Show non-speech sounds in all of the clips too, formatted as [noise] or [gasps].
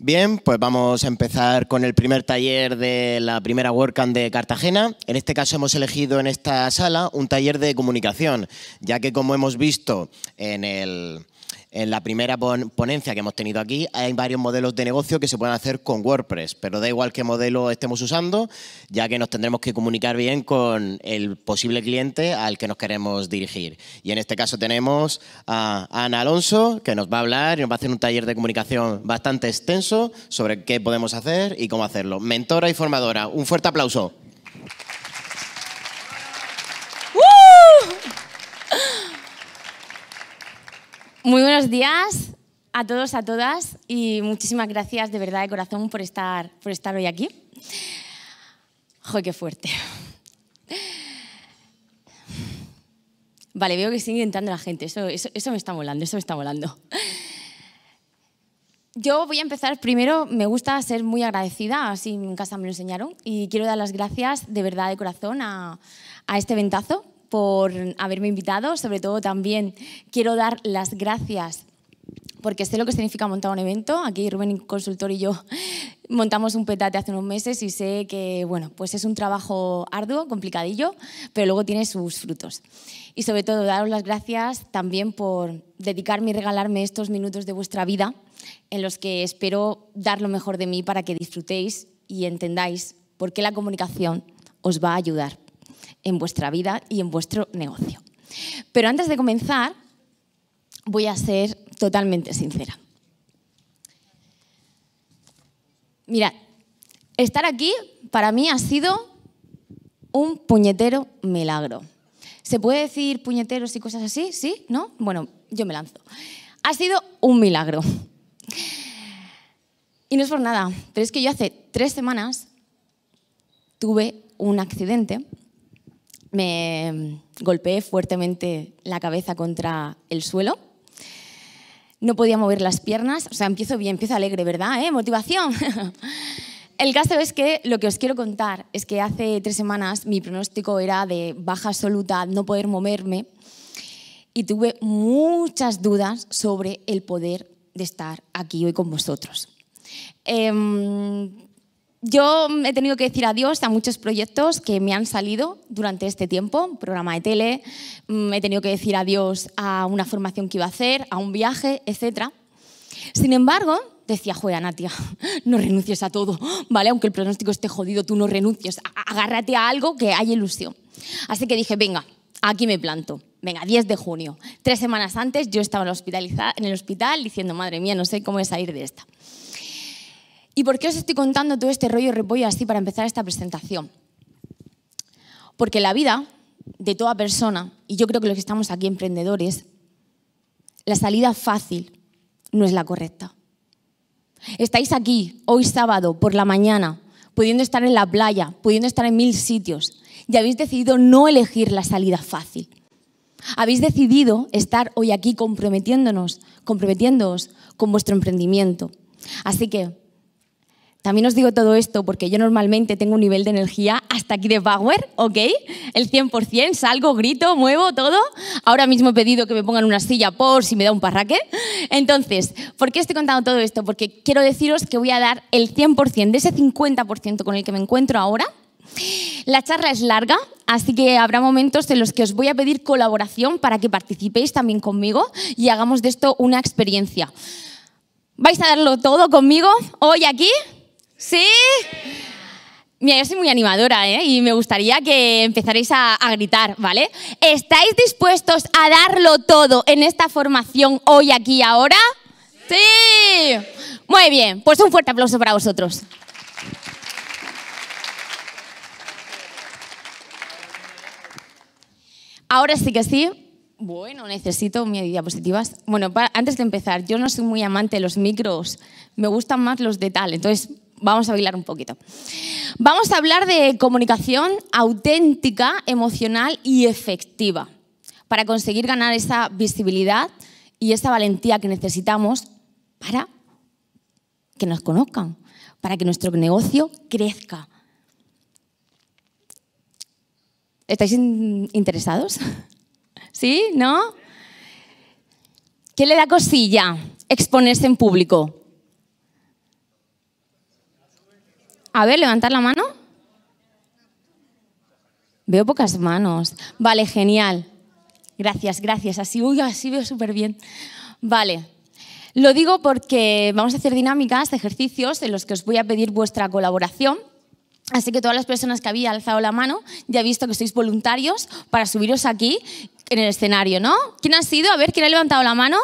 Bien, pues vamos a empezar con el primer taller de la primera WordCamp de Cartagena. En este caso hemos elegido en esta sala un taller de comunicación, ya que como hemos visto en el, en la primera ponencia que hemos tenido aquí hay varios modelos de negocio que se pueden hacer con WordPress, pero da igual qué modelo estemos usando, ya que nos tendremos que comunicar bien con el posible cliente al que nos queremos dirigir. Y en este caso tenemos a Ana Alonso, que nos va a hablar y nos va a hacer un taller de comunicación bastante extenso sobre qué podemos hacer y cómo hacerlo. Mentora y formadora, un fuerte aplauso. Muy buenos días a todos, a todas y muchísimas gracias de verdad de corazón por estar, por estar hoy aquí. ¡Joder, qué fuerte! Vale, veo que sigue entrando la gente, eso, me está molando, eso me está molando. Yo voy a empezar primero, me gusta ser muy agradecida, así en casa me lo enseñaron, y quiero dar las gracias de verdad de corazón a, a este ventazo por haberme invitado. Sobre todo también quiero dar las gracias porque sé lo que significa montar un evento. Aquí Rubén, consultor y yo [laughs] montamos un petate hace unos meses y sé que bueno, pues es un trabajo arduo, complicadillo, pero luego tiene sus frutos. Y sobre todo daros las gracias también por dedicarme y regalarme estos minutos de vuestra vida en los que espero dar lo mejor de mí para que disfrutéis y entendáis por qué la comunicación os va a ayudar en vuestra vida y en vuestro negocio. Pero antes de comenzar, voy a ser totalmente sincera. Mira, estar aquí para mí ha sido un puñetero milagro. ¿Se puede decir puñeteros y cosas así? ¿Sí? ¿No? Bueno, yo me lanzo. Ha sido un milagro. Y no es por nada, pero es que yo hace tres semanas tuve un accidente me mm, golpeé fuertemente la cabeza contra el suelo. No podía mover las piernas. O sea, empiezo bien, empiezo alegre, ¿verdad? Eh? Motivación. [laughs] el caso es que lo que os quiero contar es que hace tres semanas mi pronóstico era de baja absoluta, no poder moverme. Y tuve muchas dudas sobre el poder de estar aquí hoy con vosotros. Em, yo he tenido que decir adiós a muchos proyectos que me han salido durante este tiempo, programa de tele, mm, he tenido que decir adiós a una formación que iba a hacer, a un viaje, etc. Sin embargo, decía, juega Natia, no renuncies a todo, ¿vale? Aunque el pronóstico esté jodido, tú no renuncies, agárrate a algo que hay ilusión. Así que dije, venga, aquí me planto. Venga, 10 de junio. Tres semanas antes yo estaba en el hospital diciendo, madre mía, no sé cómo voy salir de esta. ¿Y por qué os estoy contando todo este rollo repollo así para empezar esta presentación? Porque la vida de toda persona, y yo creo que los que estamos aquí emprendedores, la salida fácil no es la correcta. Estáis aquí hoy sábado por la mañana, pudiendo estar en la playa, pudiendo estar en mil sitios, y habéis decidido no elegir la salida fácil. Habéis decidido estar hoy aquí comprometiéndonos, comprometiéndoos con vuestro emprendimiento. Así que también os digo todo esto porque yo normalmente tengo un nivel de energía hasta aquí de power, ¿ok? El 100%, salgo, grito, muevo todo. Ahora mismo he pedido que me pongan una silla por si me da un parraque. Entonces, ¿por qué estoy contando todo esto? Porque quiero deciros que voy a dar el 100% de ese 50% con el que me encuentro ahora. La charla es larga, así que habrá momentos en los que os voy a pedir colaboración para que participéis también conmigo y hagamos de esto una experiencia. ¿Vais a darlo todo conmigo hoy aquí? ¿Sí? Mira, yo soy muy animadora, ¿eh? Y me gustaría que empezaréis a, gritar, ¿vale? ¿Estáis dispuestos a darlo todo en esta formación hoy, aquí, ahora? ¡Sí! Muy bien, pues un fuerte aplauso para vosotros. Ahora sí que sí. Bueno, necesito mi diapositivas. Bueno, antes de empezar, yo no soy muy amante de los micros, me gustan más los de tal, entonces vamos a bailar un poquito. Vamos a hablar de comunicación auténtica, emocional y efectiva para conseguir ganar esa visibilidad y esa valentía que necesitamos para que nos conozcan, para que nuestro negocio crezca. ¿Estáis interesados? [laughs] ¿Sí? ¿No? ¿Qué le da cosilla exponerse en público? A ver, levantar la mano. Veo pocas manos. Vale, genial. Gracias, gracias. Así, uy, así veo súper bien. Vale. Lo digo porque vamos a hacer dinámicas, ejercicios en los que os voy a pedir vuestra colaboración. Así que todas las personas que había alzado la mano, ya he visto que sois voluntarios para subiros aquí en el escenario, ¿no? ¿Quién ha sido? A ver, ¿quién ha levantado la mano?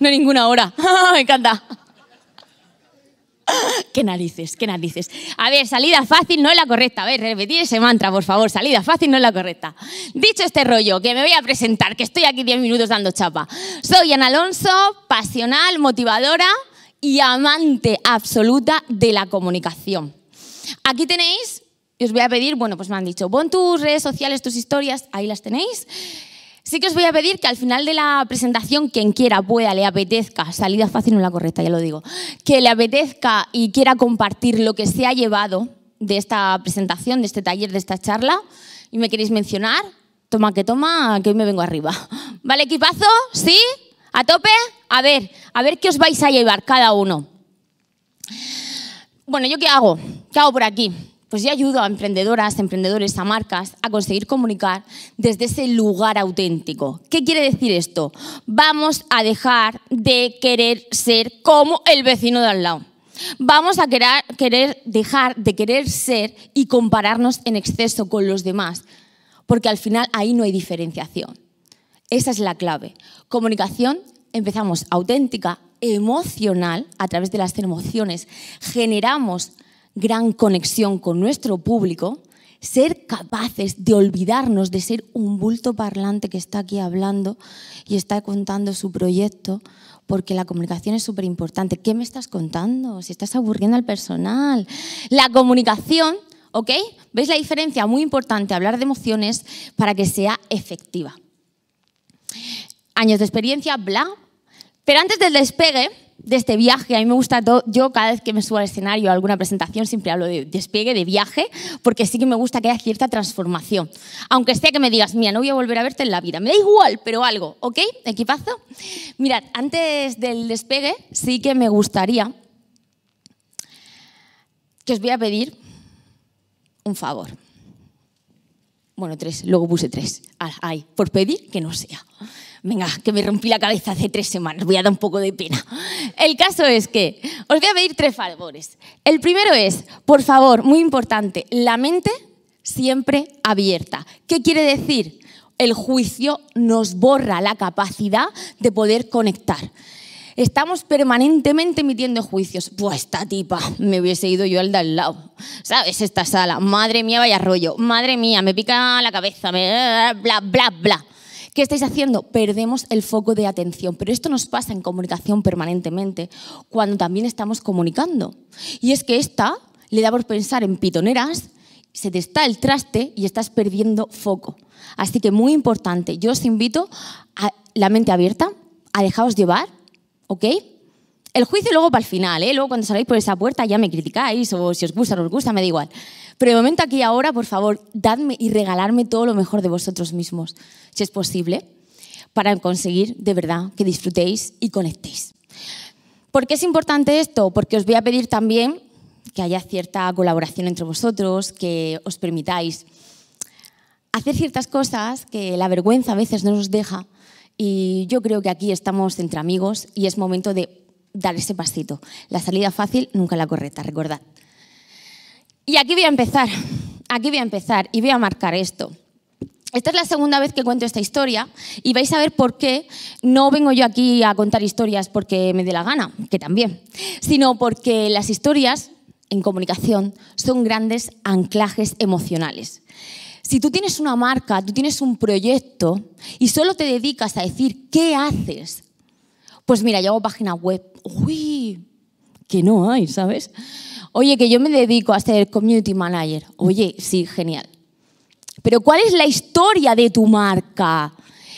No ninguna hora. [laughs] Me encanta. [laughs] qué narices, qué narices. A ver, salida fácil no es la correcta. A ver, repetir ese mantra, por favor. Salida fácil no es la correcta. Dicho este rollo, que me voy a presentar, que estoy aquí 10 minutos dando chapa. Soy Ana Alonso, pasional, motivadora y amante absoluta de la comunicación. Aquí tenéis, os voy a pedir, bueno, pues me han dicho, pon tus redes sociales, tus historias, ahí las tenéis. Sí que os voy a pedir que al final de la presentación, quien quiera, pueda, le apetezca, salida fácil no la correcta, ya lo digo, que le apetezca y quiera compartir lo que se ha llevado de esta presentación, de este taller, de esta charla, y me queréis mencionar, toma que toma, que hoy me vengo arriba. [laughs] ¿Vale, equipazo? ¿Sí? ¿A tope? A ver, a ver qué os vais a llevar cada uno. Bueno, ¿yo qué hago? ¿Qué hago por aquí? pues yo ayudo a emprendedoras, emprendedores, a marcas a conseguir comunicar desde ese lugar auténtico. ¿Qué quiere decir esto? Vamos a dejar de querer ser como el vecino de al lado. Vamos a querer dejar de querer ser y compararnos en exceso con los demás, porque al final ahí no hay diferenciación. Esa es la clave. Comunicación, empezamos auténtica, emocional, a través de las emociones, generamos gran conexión con nuestro público, ser capaces de olvidarnos de ser un bulto parlante que está aquí hablando y está contando su proyecto, porque la comunicación es súper importante. ¿Qué me estás contando? Si estás aburriendo al personal. La comunicación, ¿ok? ¿Veis la diferencia? Muy importante hablar de emociones para que sea efectiva. Años de experiencia, bla. Pero antes del despegue, de este viaje, a mí me gusta todo, yo cada vez que me subo al escenario a alguna presentación siempre hablo de despegue, de viaje, porque sí que me gusta que haya cierta transformación. Aunque sea que me digas, mira, no voy a volver a verte en la vida, me da igual, pero algo, ¿ok? Equipazo. Mirad, antes del despegue sí que me gustaría que os voy a pedir un favor. Bueno, tres, luego puse tres. Ay, por pedir que no sea. Venga, que me rompí la cabeza hace tres semanas, voy a dar un poco de pena. El caso es que os voy a pedir tres favores. El primero es, por favor, muy importante, la mente siempre abierta. ¿Qué quiere decir? El juicio nos borra la capacidad de poder conectar. Estamos permanentemente emitiendo juicios. Pues esta tipa, me hubiese ido yo al de al lado. ¿Sabes? Esta sala. Madre mía, vaya rollo. Madre mía, me pica la cabeza. Bla, bla, bla. ¿Qué estáis haciendo? Perdemos el foco de atención. Pero esto nos pasa en comunicación permanentemente cuando también estamos comunicando. Y es que esta le da por pensar en pitoneras, se te está el traste y estás perdiendo foco. Así que muy importante, yo os invito a la mente abierta, a dejaros llevar ¿Ok? El juicio luego para el final, ¿eh? Luego cuando salgáis por esa puerta ya me criticáis o si os gusta o no os gusta, me da igual. Pero de momento aquí ahora, por favor, dadme y regalarme todo lo mejor de vosotros mismos, si es posible, para conseguir de verdad que disfrutéis y conectéis. ¿Por qué es importante esto? Porque os voy a pedir también que haya cierta colaboración entre vosotros, que os permitáis hacer ciertas cosas que la vergüenza a veces no nos deja y yo creo que aquí estamos entre amigos y es momento de dar ese pasito. La salida fácil, nunca la correcta, recordad. Y aquí voy a empezar, aquí voy a empezar y voy a marcar esto. Esta es la segunda vez que cuento esta historia y vais a ver por qué no vengo yo aquí a contar historias porque me dé la gana, que también, sino porque las historias en comunicación son grandes anclajes emocionales. Si tú tienes una marca, tú tienes un proyecto y solo te dedicas a decir qué haces, pues mira, yo hago página web. Uy, que no hay, ¿sabes? Oye, que yo me dedico a ser community manager. Oye, sí, genial. Pero ¿cuál es la historia de tu marca?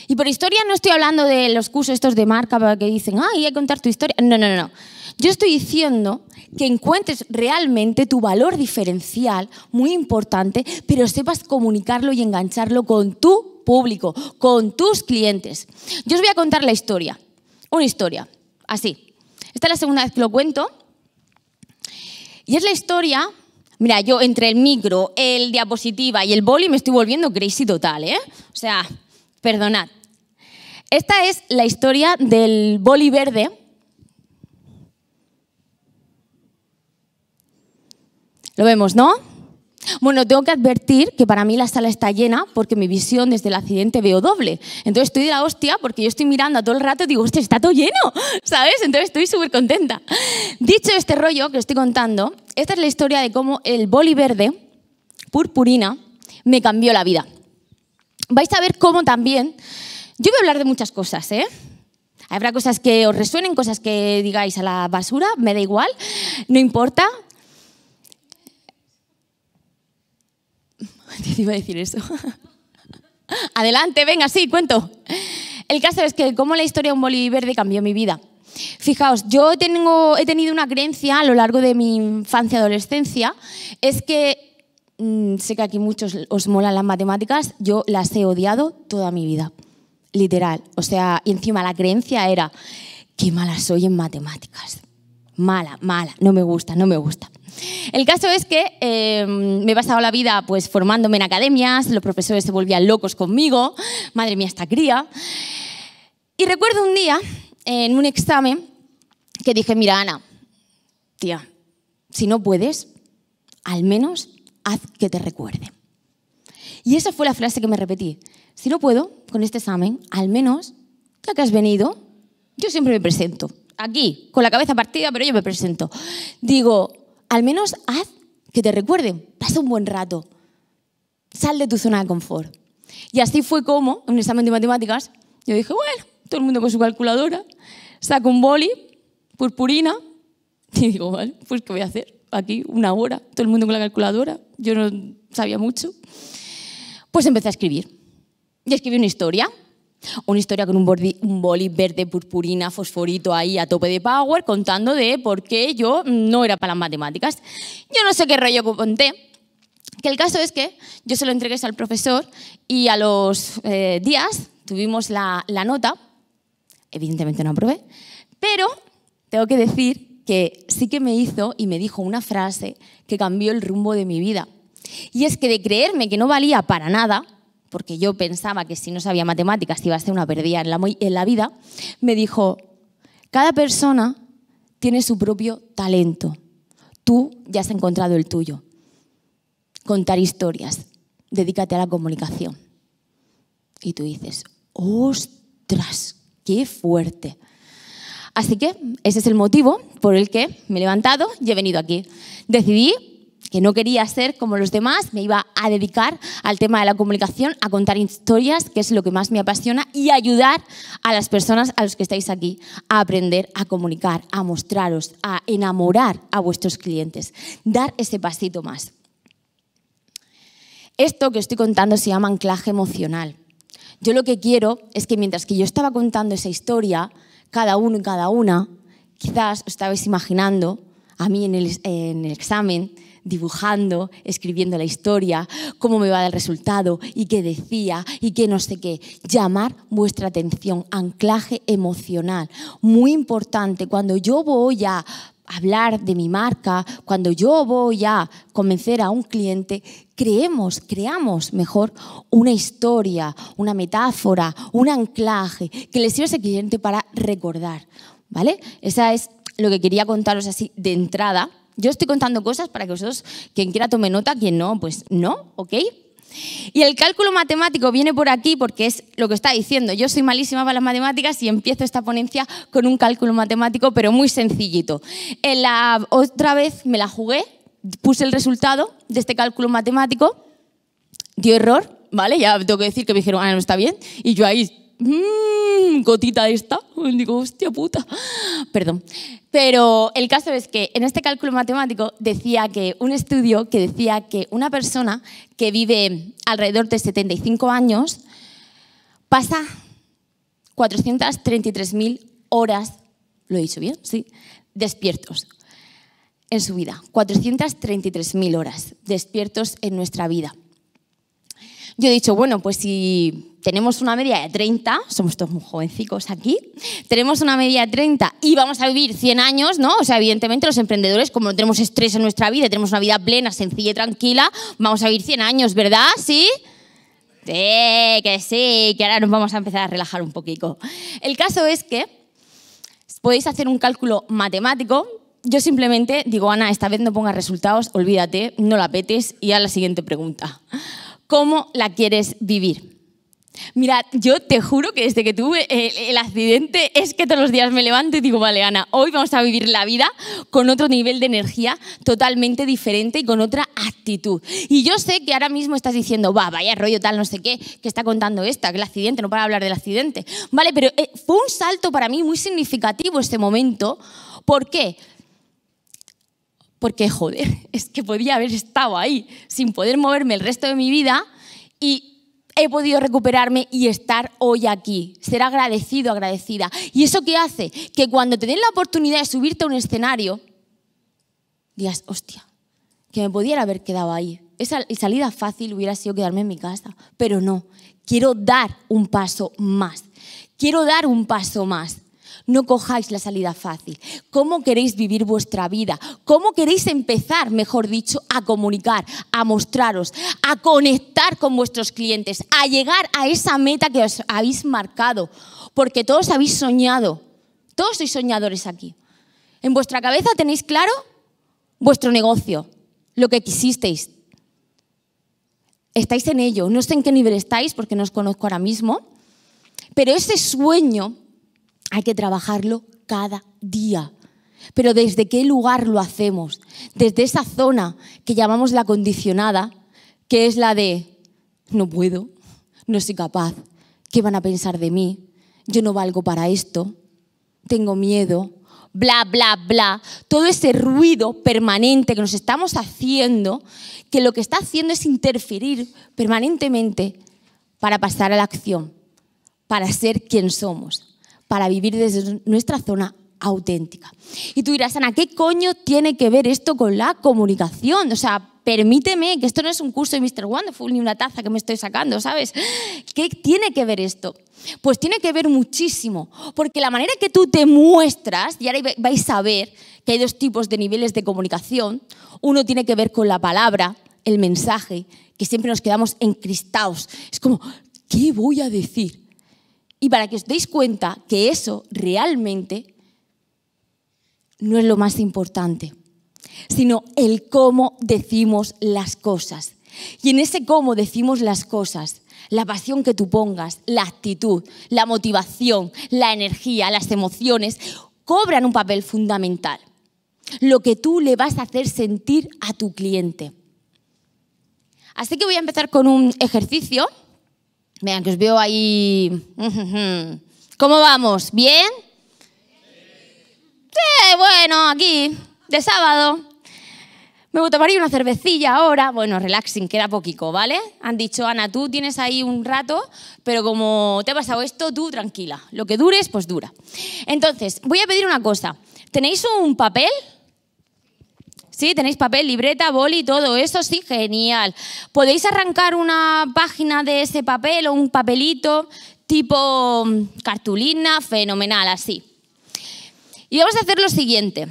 Y por historia no estoy hablando de los cursos estos de marca que dicen, ay, hay que contar tu historia. No, no, no. Yo estoy diciendo que encuentres realmente tu valor diferencial, muy importante, pero sepas comunicarlo y engancharlo con tu público, con tus clientes. Yo os voy a contar la historia, una historia, así. Esta es la segunda vez que lo cuento. Y es la historia, mira, yo entre el micro, el diapositiva y el boli me estoy volviendo crazy total, ¿eh? O sea, perdonad. Esta es la historia del boli verde Lo vemos, ¿no? Bueno, tengo que advertir que para mí la sala está llena porque mi visión desde el accidente veo doble. Entonces estoy de la hostia porque yo estoy mirando a todo el rato y digo, hostia, está todo lleno, [laughs] ¿sabes? Entonces estoy súper contenta. Dicho este rollo que estoy contando, esta es la historia de cómo el boli verde, purpurina, me cambió la vida. Vais a ver cómo también... Yo voy a hablar de muchas cosas, ¿eh? Habrá cosas que os resuenen, cosas que digáis a la basura, me da igual, no importa. [laughs] Te iba a decir eso. [laughs] Adelante, venga, sí, cuento. El caso es que cómo la historia de un boli verde cambió mi vida. Fijaos, yo tengo, he tenido una creencia a lo largo de mi infancia y adolescencia, es que mm, sé que aquí muchos os molan las matemáticas, yo las he odiado toda mi vida, literal. O sea, y encima la creencia era, qué mala soy en matemáticas. Mala, mala, no me gusta, no me gusta. El caso es que em, me he pasado la vida pues, formándome en academias, los profesores se volvían locos conmigo, madre mía, esta cría. Y recuerdo un día, en un examen, que dije, mira, Ana, tía, si no puedes, al menos haz que te recuerde. Y esa fue la frase que me repetí. Si no puedo con este examen, al menos, ya que has venido, yo siempre me presento. Aquí, con la cabeza partida, pero yo me presento. Digo, al menos haz que te recuerden, pasa un buen rato, sal de tu zona de confort. Y así fue como, en un examen de matemáticas, yo dije, bueno, todo el mundo con su calculadora, saco un boli, purpurina, [laughs] y digo, vale, pues ¿qué voy a hacer? Aquí una hora, todo el mundo con la calculadora, yo no sabía mucho. Pues empecé a escribir. Y escribí una historia una historia con un, boli, verde purpurina, fosforito ahí a tope de power, contando de por qué yo no era para las matemáticas. Yo no sé qué rollo conté, que el caso es que yo se lo entregué al profesor y a los eh, días tuvimos la, la nota, evidentemente no aprobé, pero tengo que decir que sí que me hizo y me dijo una frase que cambió el rumbo de mi vida. Y es que de creerme que no valía para nada, porque yo pensaba que si no sabía matemáticas iba a ser una perdida en la, en la vida, me dijo, cada persona tiene su propio talento. Tú ya has encontrado el tuyo. Contar historias. Dedícate a la comunicación. Y tú dices, ostras, qué fuerte. Así que ese es el motivo por el que me he levantado y he venido aquí. Decidí que no quería ser como los demás, me iba a dedicar al tema de la comunicación, a contar historias, que es lo que más me apasiona, y ayudar a las personas a los que estáis aquí a aprender a comunicar, a mostraros, a enamorar a vuestros clientes, dar ese pasito más. Esto que estoy contando se llama anclaje emocional. Yo lo que quiero es que mientras que yo estaba contando esa historia, cada uno y cada una, quizás os estabais imaginando a mí en el, en el examen, dibujando, escribiendo la historia, cómo me va el resultado y qué decía y qué no sé qué. Llamar vuestra atención, anclaje emocional. Muy importante, cuando yo voy a hablar de mi marca, cuando yo voy a convencer a un cliente, creemos, creamos mejor una historia, una metáfora, un anclaje que le sirva a ese cliente para recordar. ¿Vale? Esa es lo que quería contaros así de entrada yo estoy contando cosas para que vosotros, quien quiera tome nota, quien no, pues no, ¿ok? Y el cálculo matemático viene por aquí porque es lo que está diciendo. Yo soy malísima para las matemáticas y empiezo esta ponencia con un cálculo matemático, pero muy sencillito. En la otra vez me la jugué, puse el resultado de este cálculo matemático, dio error, ¿vale? Ya tengo que decir que me dijeron, ah, no está bien, y yo ahí mmm, gotita esta. digo, hostia puta. Perdón. Pero el caso es que en este cálculo matemático decía que un estudio que decía que una persona que vive alrededor de 75 años pasa 433.000 horas, lo he dicho bien, sí, despiertos en su vida. 433.000 horas despiertos en nuestra vida. Yo he dicho, bueno, pues si tenemos una media de 30, somos todos muy jovencicos aquí, tenemos una media de 30 y vamos a vivir 100 años, ¿no? O sea, evidentemente los emprendedores, como no tenemos estrés en nuestra vida, tenemos una vida plena, sencilla y tranquila, vamos a vivir 100 años, ¿verdad? ¿Sí? Sí, que sí, que ahora nos vamos a empezar a relajar un poquito. El caso es que podéis hacer un cálculo matemático. Yo simplemente digo, Ana, esta vez no pongas resultados, olvídate, no la petes y a la siguiente pregunta cómo la quieres vivir. Mira, yo te juro que desde que tuve eh, el, accidente es que todos los días me levanto y digo, vale, Ana, hoy vamos a vivir la vida con otro nivel de energía totalmente diferente y con otra actitud. Y yo sé que ahora mismo estás diciendo, va, vaya rollo tal, no sé qué, que está contando esta, que el accidente, no para hablar del accidente. Vale, pero eh, fue un salto para mí muy significativo este momento. ¿Por qué? porque joder, [laughs] es que podía haber estado ahí sin poder moverme el resto de mi vida y he podido recuperarme y estar hoy aquí, ser agradecido, agradecida. ¿Y eso qué hace? Que cuando te den la oportunidad de subirte a un escenario, digas, hostia, que me pudiera haber quedado ahí. Esa salida fácil hubiera sido quedarme en mi casa, pero no, quiero dar un paso más, quiero dar un paso más. No cojáis la salida fácil. ¿Cómo queréis vivir vuestra vida? ¿Cómo queréis empezar, mejor dicho, a comunicar, a mostraros, a conectar con vuestros clientes, a llegar a esa meta que os habéis marcado? Porque todos habéis soñado. Todos sois soñadores aquí. En vuestra cabeza tenéis claro vuestro negocio, lo que quisisteis. Estáis en ello. No sé en qué nivel estáis porque no os conozco ahora mismo. Pero ese sueño hay que trabajarlo cada día. Pero desde qué lugar lo hacemos? Desde esa zona que llamamos la condicionada, que es la de no puedo, no soy capaz, ¿qué van a pensar de mí? Yo no valgo para esto, tengo miedo, bla, bla, bla. Todo ese ruido permanente que nos estamos haciendo, que lo que está haciendo es interferir permanentemente para pasar a la acción, para ser quien somos para vivir desde nuestra zona auténtica. Y tú dirás, Ana, ¿qué coño tiene que ver esto con la comunicación? O sea, permíteme, que esto no es un curso de Mr. Wonderful ni una taza que me estoy sacando, ¿sabes? ¿Qué tiene que ver esto? Pues tiene que ver muchísimo, porque la manera que tú te muestras, y ahora vais a ver que hay dos tipos de niveles de comunicación, uno tiene que ver con la palabra, el mensaje, que siempre nos quedamos encristados. Es como, ¿qué voy a decir? y para que os deis cuenta que eso realmente no es lo más importante, sino el cómo decimos las cosas. Y en ese cómo decimos las cosas, la pasión que tú pongas, la actitud, la motivación, la energía, las emociones, cobran un papel fundamental. Lo que tú le vas a hacer sentir a tu cliente. Así que voy a empezar con un ejercicio Vean, que os veo ahí. [laughs] ¿Cómo vamos? ¿Bien? Sí, bueno, aquí, de sábado. Me tomar una cervecilla ahora. Bueno, relaxing, queda poquito, ¿vale? Han dicho, Ana, tú tienes ahí un rato, pero como te ha pasado esto, tú tranquila. Lo que es pues dura. Entonces, voy a pedir una cosa. ¿Tenéis un papel? ¿Sí? Tenéis papel, libreta, boli, todo eso, sí, genial. Podéis arrancar una página de ese papel o un papelito tipo mm, cartulina, fenomenal, así. Y vamos a hacer lo siguiente.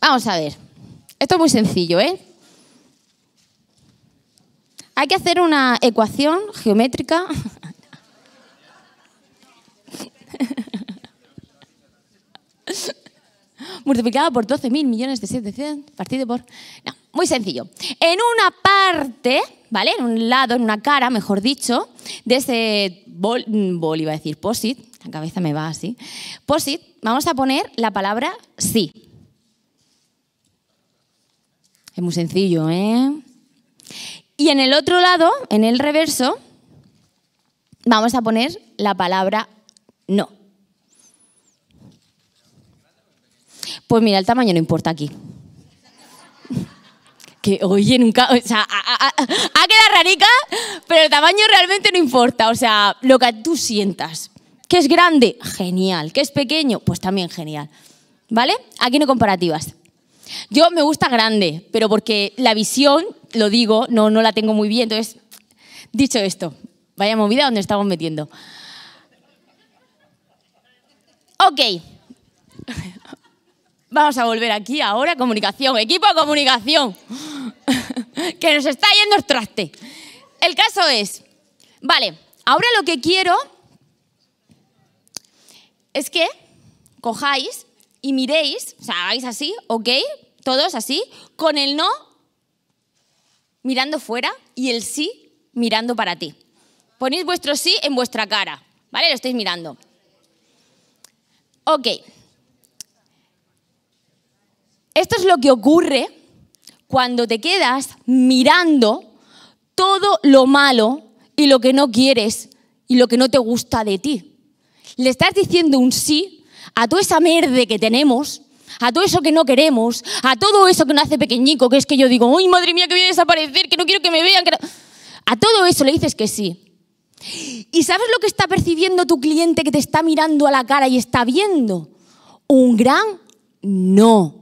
Vamos a ver. Esto es muy sencillo, ¿eh? Hay que hacer una ecuación geométrica. [laughs] multiplicado por 12.000 millones de 700 partido por... No, muy sencillo. En una parte, ¿vale? En un lado, en una cara, mejor dicho, de ese bol, bol iba a decir POSIT, la cabeza me va así, POSIT, vamos a poner la palabra sí. Es muy sencillo, ¿eh? Y en el otro lado, en el reverso, vamos a poner la palabra no. Pues mira, el tamaño no importa aquí. Que, oye, nunca, o sea, ha, quedado rarica, pero el tamaño realmente no importa. O sea, lo que tú sientas. ¿Que es grande? Genial. ¿Que es pequeño? Pues también genial. ¿Vale? Aquí no comparativas. Yo me gusta grande, pero porque la visión, lo digo, no, no la tengo muy bien. Entonces, dicho esto, vaya movida donde estamos metiendo. Ok. Vamos a volver aquí ahora, comunicación, equipo de comunicación, [laughs] que nos está yendo el traste. El caso es, vale, ahora lo que quiero es que cojáis y miréis, o sea, hagáis así, ¿ok? Todos así, con el no mirando fuera y el sí mirando para ti. Ponéis vuestro sí en vuestra cara, ¿vale? Lo estáis mirando. Ok. Esto es lo que ocurre cuando te quedas mirando todo lo malo y lo que no quieres y lo que no te gusta de ti. Le estás diciendo un sí a toda esa merde que tenemos, a todo eso que no queremos, a todo eso que nos hace pequeñico, que es que yo digo, ¡ay, madre mía, que voy a desaparecer, que no quiero que me vean! A todo eso le dices que sí. ¿Y sabes lo que está percibiendo tu cliente que te está mirando a la cara y está viendo? Un gran no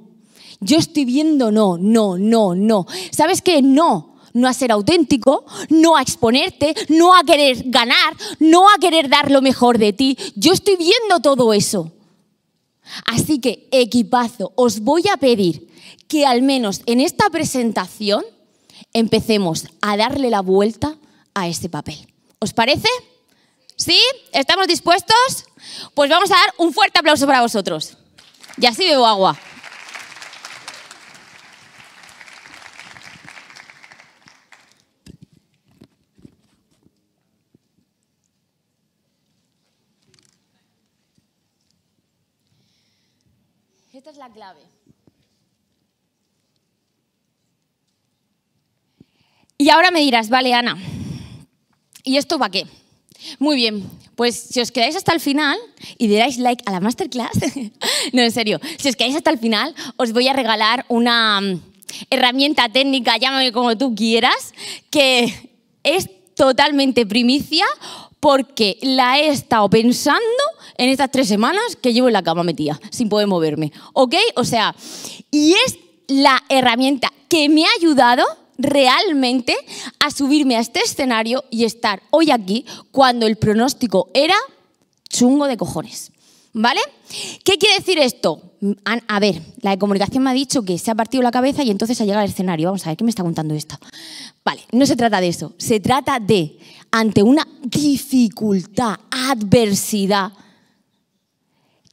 yo estoy viendo no, no, no, no. ¿Sabes qué? No. No a ser auténtico, no a exponerte, no a querer ganar, no a querer dar lo mejor de ti. Yo estoy viendo todo eso. Así que, equipazo, os voy a pedir que al menos en esta presentación empecemos a darle la vuelta a este papel. ¿Os parece? ¿Sí? ¿Estamos dispuestos? Pues vamos a dar un fuerte aplauso para vosotros. Y así bebo agua. la clave. Y ahora me dirás, vale, Ana, ¿y esto para qué? Muy bien, pues si os quedáis hasta el final y diráis like a la masterclass, [laughs] no, en serio, si os quedáis hasta el final, os voy a regalar una mm, herramienta técnica, llámame como tú quieras, que es totalmente primicia porque la he estado pensando en estas tres semanas que llevo en la cama metida, sin poder moverme. ¿Ok? O sea, y es la herramienta que me ha ayudado realmente a subirme a este escenario y estar hoy aquí cuando el pronóstico era chungo de cojones. ¿Vale? ¿Qué quiere decir esto? A ver, la de comunicación me ha dicho que se ha partido la cabeza y entonces ha llegado al escenario. Vamos a ver, ¿qué me está contando esto. Vale, no se trata de eso. Se trata de, ante una dificultad, adversidad,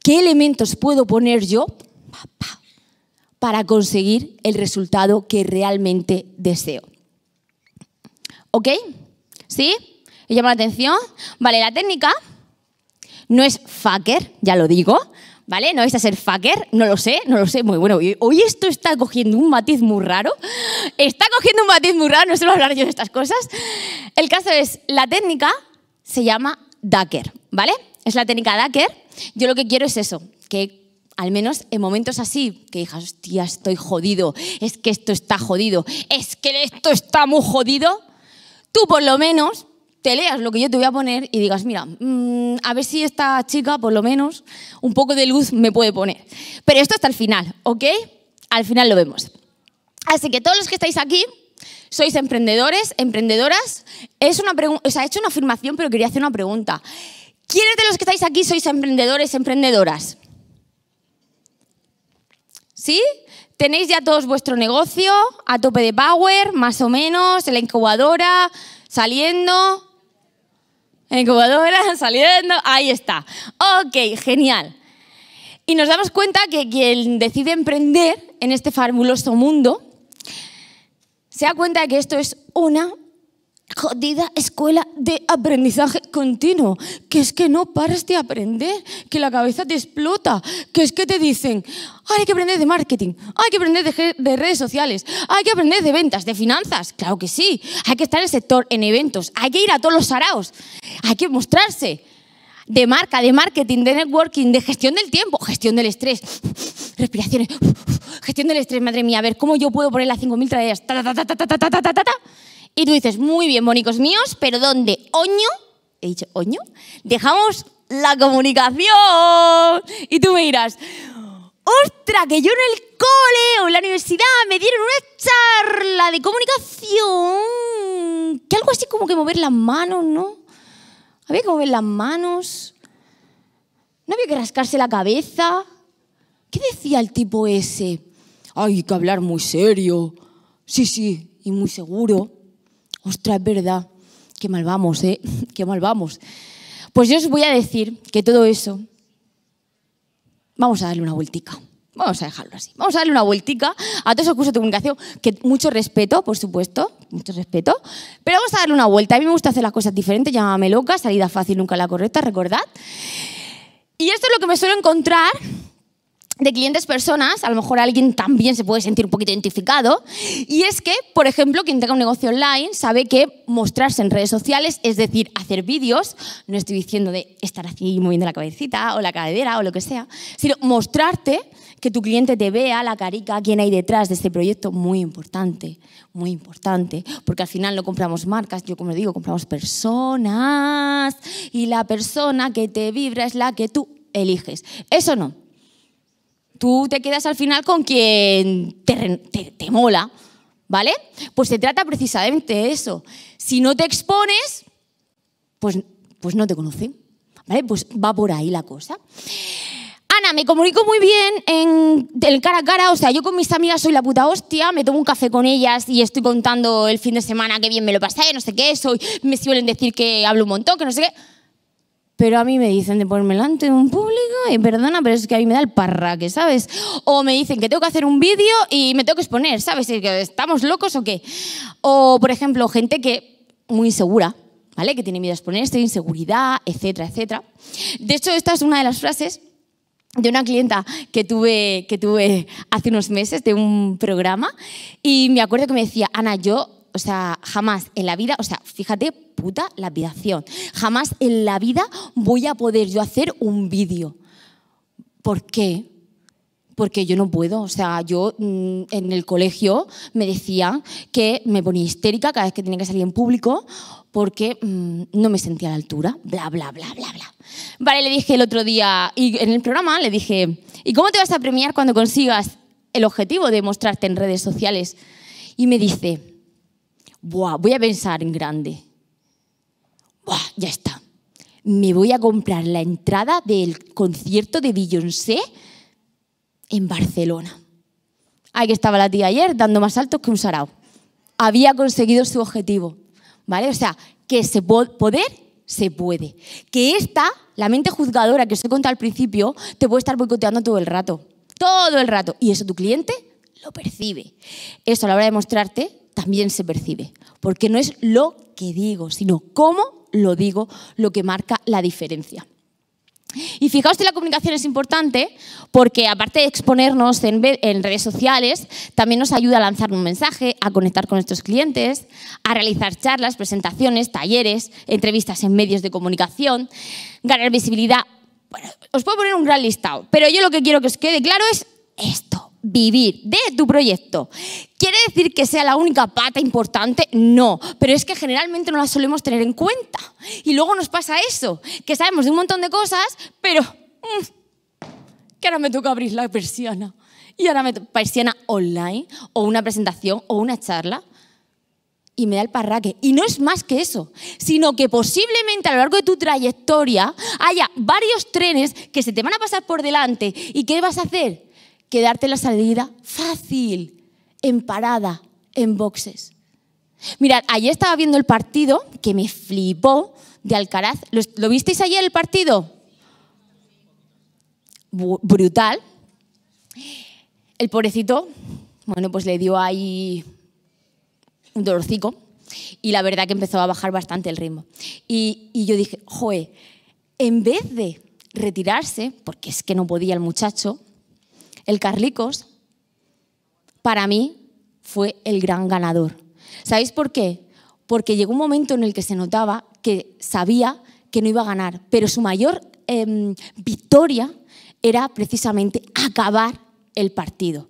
¿qué elementos puedo poner yo para conseguir el resultado que realmente deseo? ¿Ok? ¿Sí? ¿Y llama la atención? Vale, la técnica no es fucker, ya lo digo, ¿vale? No vais a ser fucker, no lo sé, no lo sé. Muy bueno, hoy esto está cogiendo un matiz muy raro. Está cogiendo un matiz muy raro, no a hablar yo de estas cosas. El caso es, la técnica se llama Dacker, ¿vale? Es la técnica Dacker. Yo lo que quiero es eso, que al menos en momentos así, que digas, hostia, estoy jodido, es que esto está jodido, es que esto está muy jodido, tú por lo menos te leas lo que yo te voy a poner y digas, mira, mm, a ver si esta chica por lo menos un poco de luz me puede poner. Pero esto hasta el final, ¿ok? Al final lo vemos. Así que todos los que estáis aquí, sois emprendedores, emprendedoras. Es una o sea, he hecho una afirmación, pero quería hacer una pregunta. ¿Quiénes de los que estáis aquí sois emprendedores, emprendedoras? ¿Sí? ¿Tenéis ya todos vuestro negocio a tope de power, más o menos, en la incubadora, saliendo? En Incubadora, [laughs] saliendo, ahí está. Ok, genial. Y nos damos cuenta que quien decide emprender en este fabuloso mundo se da cuenta de que esto es una jodida escuela de aprendizaje continuo, que es que no paras de aprender, que la cabeza te explota, que es que te dicen, hay que aprender de marketing, hay que aprender de, redes sociales, hay que aprender de ventas, de finanzas, claro que sí, hay que estar en el sector, en eventos, hay que ir a todos los saraos, hay que mostrarse de marca, de marketing, de networking, de gestión del tiempo, gestión del estrés, respiraciones, gestión del estrés, madre mía, a ver cómo yo puedo poner las 5.000 tareas, ta, ta, ta, ta, ta, ta, ta, ta, ta, y tú dices, muy bien, monicos míos, pero ¿dónde? Oño, he dicho oño, dejamos la comunicación. Y tú me dirás, ¡ostra, Que yo en el cole o en la universidad me dieron una charla de comunicación. Que algo así como que mover las manos, ¿no? Había que mover las manos. No había que rascarse la cabeza. ¿Qué decía el tipo ese? hay que hablar muy serio. Sí, sí, y muy seguro. Ostras, es verdad, qué mal vamos, ¿eh? [laughs] Qué mal vamos. Pues yo os voy a decir que todo eso, vamos a darle una vueltica. Vamos a dejarlo así. Vamos a darle una vueltica a todos esos cursos de comunicación, que mucho respeto, por supuesto, mucho respeto, pero vamos a darle una vuelta. A mí me gusta hacer las cosas diferentes, llámame loca, salida fácil, nunca la correcta, recordad. Y esto es lo que me suelo encontrar de clientes personas, a lo mejor alguien también se puede sentir un poquito identificado, y es que, por ejemplo, quien tenga un negocio online sabe que mostrarse en redes sociales, es decir, hacer vídeos, no estoy diciendo de estar así moviendo la cabecita o la cadera o lo que sea, sino mostrarte, que tu cliente te vea la carica, quién hay detrás de este proyecto, muy importante, muy importante, porque al final no compramos marcas, yo como digo, compramos personas, y la persona que te vibra es la que tú eliges. Eso no tú te quedas al final con quien te, mola, ¿vale? Pues se trata precisamente de eso. Si no te expones, pues, pues no te conocen, ¿vale? Pues va por ahí la cosa. Ana, me comunico muy bien en del cara a cara, o sea, yo con mis amigas soy la puta hostia, me tomo un café con ellas y estoy contando el fin de semana qué bien me lo pasé, no sé qué, soy, me suelen decir que hablo un montón, que no sé qué pero a mí me dicen de ponerme delante de un público y perdona, pero es que a mí me da el parraque, ¿sabes? O me dicen que tengo que hacer un vídeo y me tengo que exponer, ¿sabes? ¿Estamos locos o qué? O, por ejemplo, gente que muy insegura, ¿vale? Que tiene miedo a exponerse, inseguridad, etcétera, etcétera. De hecho, esta es una de las frases de una clienta que tuve, que tuve hace unos meses de un programa y me acuerdo que me decía, Ana, yo o sea, jamás en la vida, o sea, fíjate, puta lapidación, jamás en la vida voy a poder yo hacer un vídeo. ¿Por qué? porque yo no puedo. O sea, yo mm, en el colegio me decía que me ponía histérica cada vez que tenía que salir en público porque mm, no me sentía a la altura, bla, bla, bla, bla, bla. Vale, le dije el otro día, y en el programa le dije, ¿y cómo te vas a premiar cuando consigas el objetivo de mostrarte en redes sociales? Y me dice, voy a pensar en grande. ya está. Me voy a comprar la entrada del concierto de Beyoncé en Barcelona. Ahí estaba la tía ayer dando más saltos que un sarao. Había conseguido su objetivo. ¿Vale? O sea, que poder se puede. Que esta, la mente juzgadora que os he contado al principio, te puede estar boicoteando todo el rato. Todo el rato. Y eso tu cliente lo percibe. Eso a la hora de mostrarte también se percibe, porque no es lo que digo, sino cómo lo digo lo que marca la diferencia. Y fijaos que la comunicación es importante porque aparte de exponernos en, redes sociales, también nos ayuda a lanzar un mensaje, a conectar con nuestros clientes, a realizar charlas, presentaciones, talleres, entrevistas en medios de comunicación, ganar visibilidad. os puedo poner un gran listado, pero yo lo que quiero que os quede claro es esto vivir de tu proyecto. ¿Quiere decir que sea la única pata importante? No, pero es que generalmente no la solemos tener en cuenta. Y luego nos pasa eso, que sabemos de un montón de cosas, pero mm, que ahora me toca abrir la persiana. Y ahora me toca, persiana online, o una presentación, o una charla. Y me da el parraque. Y no es más que eso, sino que posiblemente a lo largo de tu trayectoria haya varios trenes que se te van a pasar por delante. ¿Y qué vas a hacer? que darte la salida fácil, en parada, en boxes. Mirad, ayer estaba viendo el partido que me flipó de Alcaraz. ¿Lo, visteis ayer el partido? brutal. El pobrecito, bueno, pues le dio ahí un dolorcico y la verdad que empezó a bajar bastante el ritmo. Y, y yo dije, joe, en vez de retirarse, porque es que no podía el muchacho, el Carlicos, para mí fue el gran ganador. ¿Sabéis por qué? Porque llegó un momento en el que se notaba que sabía que no iba a ganar, pero su mayor em, victoria era precisamente acabar el partido.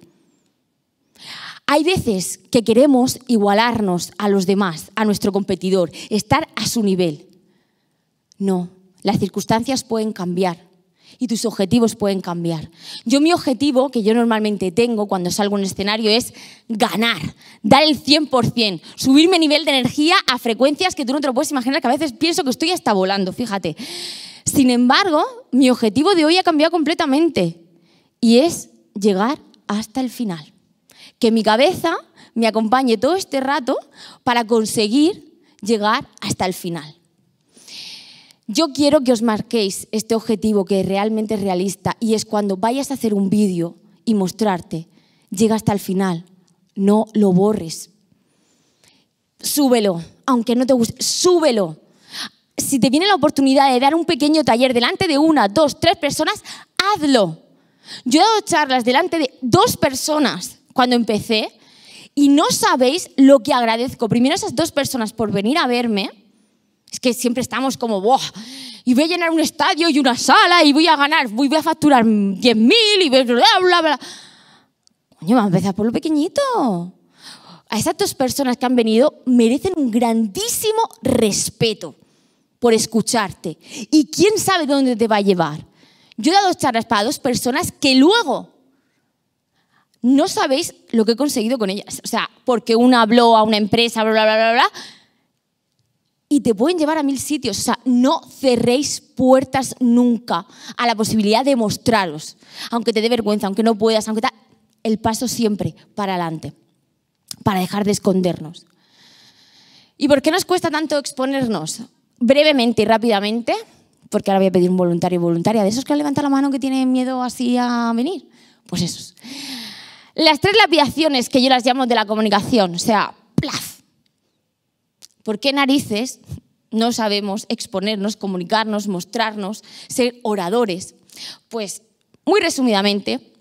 Hay veces que queremos igualarnos a los demás, a nuestro competidor, estar a su nivel. No, las circunstancias pueden cambiar, y tus objetivos pueden cambiar. Yo mi objetivo que yo normalmente tengo cuando salgo en un escenario es ganar, dar el 100%, subir mi nivel de energía a frecuencias que tú no te lo puedes imaginar, que a veces pienso que estoy hasta volando, fíjate. Sin embargo, mi objetivo de hoy ha cambiado completamente y es llegar hasta el final. Que mi cabeza me acompañe todo este rato para conseguir llegar hasta el final. Yo quiero que os marquéis este objetivo que es realmente realista y es cuando vayas a hacer un vídeo y mostrarte, llega hasta el final, no lo borres. Súbelo, aunque no te guste, súbelo. Si te viene la oportunidad de dar un pequeño taller delante de una, dos, tres personas, hazlo. Yo he dado charlas delante de dos personas cuando empecé y no sabéis lo que agradezco. Primero esas dos personas por venir a verme es que siempre estamos como, ¡buah! Y voy a llenar un estadio y una sala y voy a ganar, voy a facturar 10.000 y bla, bla, bla. Coño, vamos a empezar por lo pequeñito. A esas dos personas que han venido merecen un grandísimo respeto por escucharte. Y quién sabe dónde te va a llevar. Yo he dado charlas para dos personas que luego no sabéis lo que he conseguido con ellas. O sea, porque una habló a una empresa, bla, bla, bla, bla, bla y te pueden llevar a mil sitios. O sea, no cerréis puertas nunca a la posibilidad de mostraros, aunque te dé vergüenza, aunque no puedas, aunque el paso siempre para adelante, para dejar de escondernos. ¿Y por qué nos cuesta tanto exponernos? Brevemente y rápidamente, porque ahora voy a pedir un voluntario y voluntaria, de esos que han levantado la mano que tienen miedo así a venir. Pues esos. Las tres lapidaciones que yo las llamo de la comunicación, o sea, plaf, ¿Por qué narices no sabemos exponernos, comunicarnos, mostrarnos, ser oradores? Pues, muy resumidamente,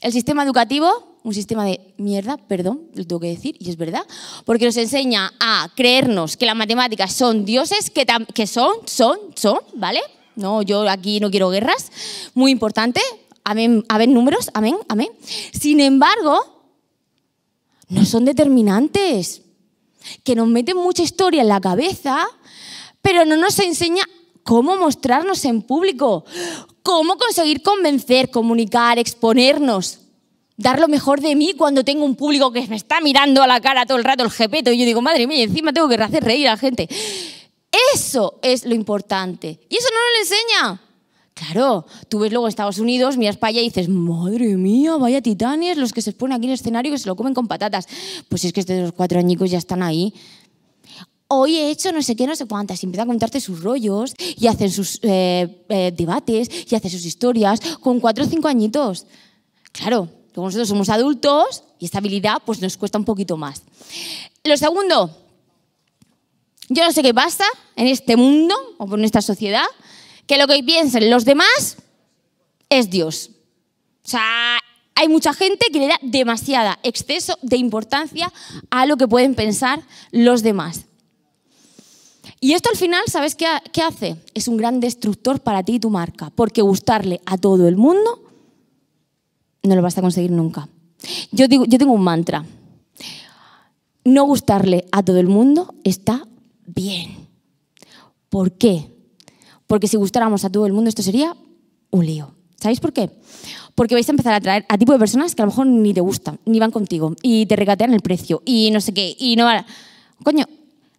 el sistema educativo, un sistema de mierda, perdón, lo tengo que decir, y es verdad, porque nos enseña a creernos que las matemáticas son dioses, que, son, son, son, ¿vale? No, yo aquí no quiero guerras, muy importante, A ver números, amén, amén. Sin embargo, no son determinantes que nos meten mucha historia en la cabeza, pero no nos enseña cómo mostrarnos en público, cómo conseguir convencer, comunicar, exponernos, dar lo mejor de mí cuando tengo un público que me está mirando a la cara todo el rato el jepeto y yo digo, madre mía, encima tengo que hacer reír a la gente. Eso es lo importante. Y eso no nos lo enseña. Claro, tú ves luego Estados Unidos, miras para allá y dices, madre mía, vaya titanes, los que se ponen aquí en el escenario que se lo comen con patatas. Pues es que estos cuatro añicos ya están ahí. Hoy he hecho no sé qué, no sé cuántas, y empiezan a contarte sus rollos y hacen sus eh, eh, debates y hacen sus historias con cuatro o cinco añitos. Claro, como nosotros somos adultos y esta habilidad pues nos cuesta un poquito más. Lo segundo, yo no sé qué pasa en este mundo o en esta sociedad, que lo que piensen los demás es Dios. O sea, hay mucha gente que le da demasiada exceso de importancia a lo que pueden pensar los demás. Y esto al final, ¿sabes qué, hace? Es un gran destructor para ti y tu marca, porque gustarle a todo el mundo no lo vas a conseguir nunca. Yo, digo, yo tengo un mantra. No gustarle a todo el mundo está bien. ¿Por qué? Porque si gustáramos a todo el mundo, esto sería un lío. ¿Sabéis por qué? Porque vais a empezar a atraer a tipo de personas que a lo mejor ni te gustan, ni van contigo, y te regatean el precio, y no sé qué, y no... Coño,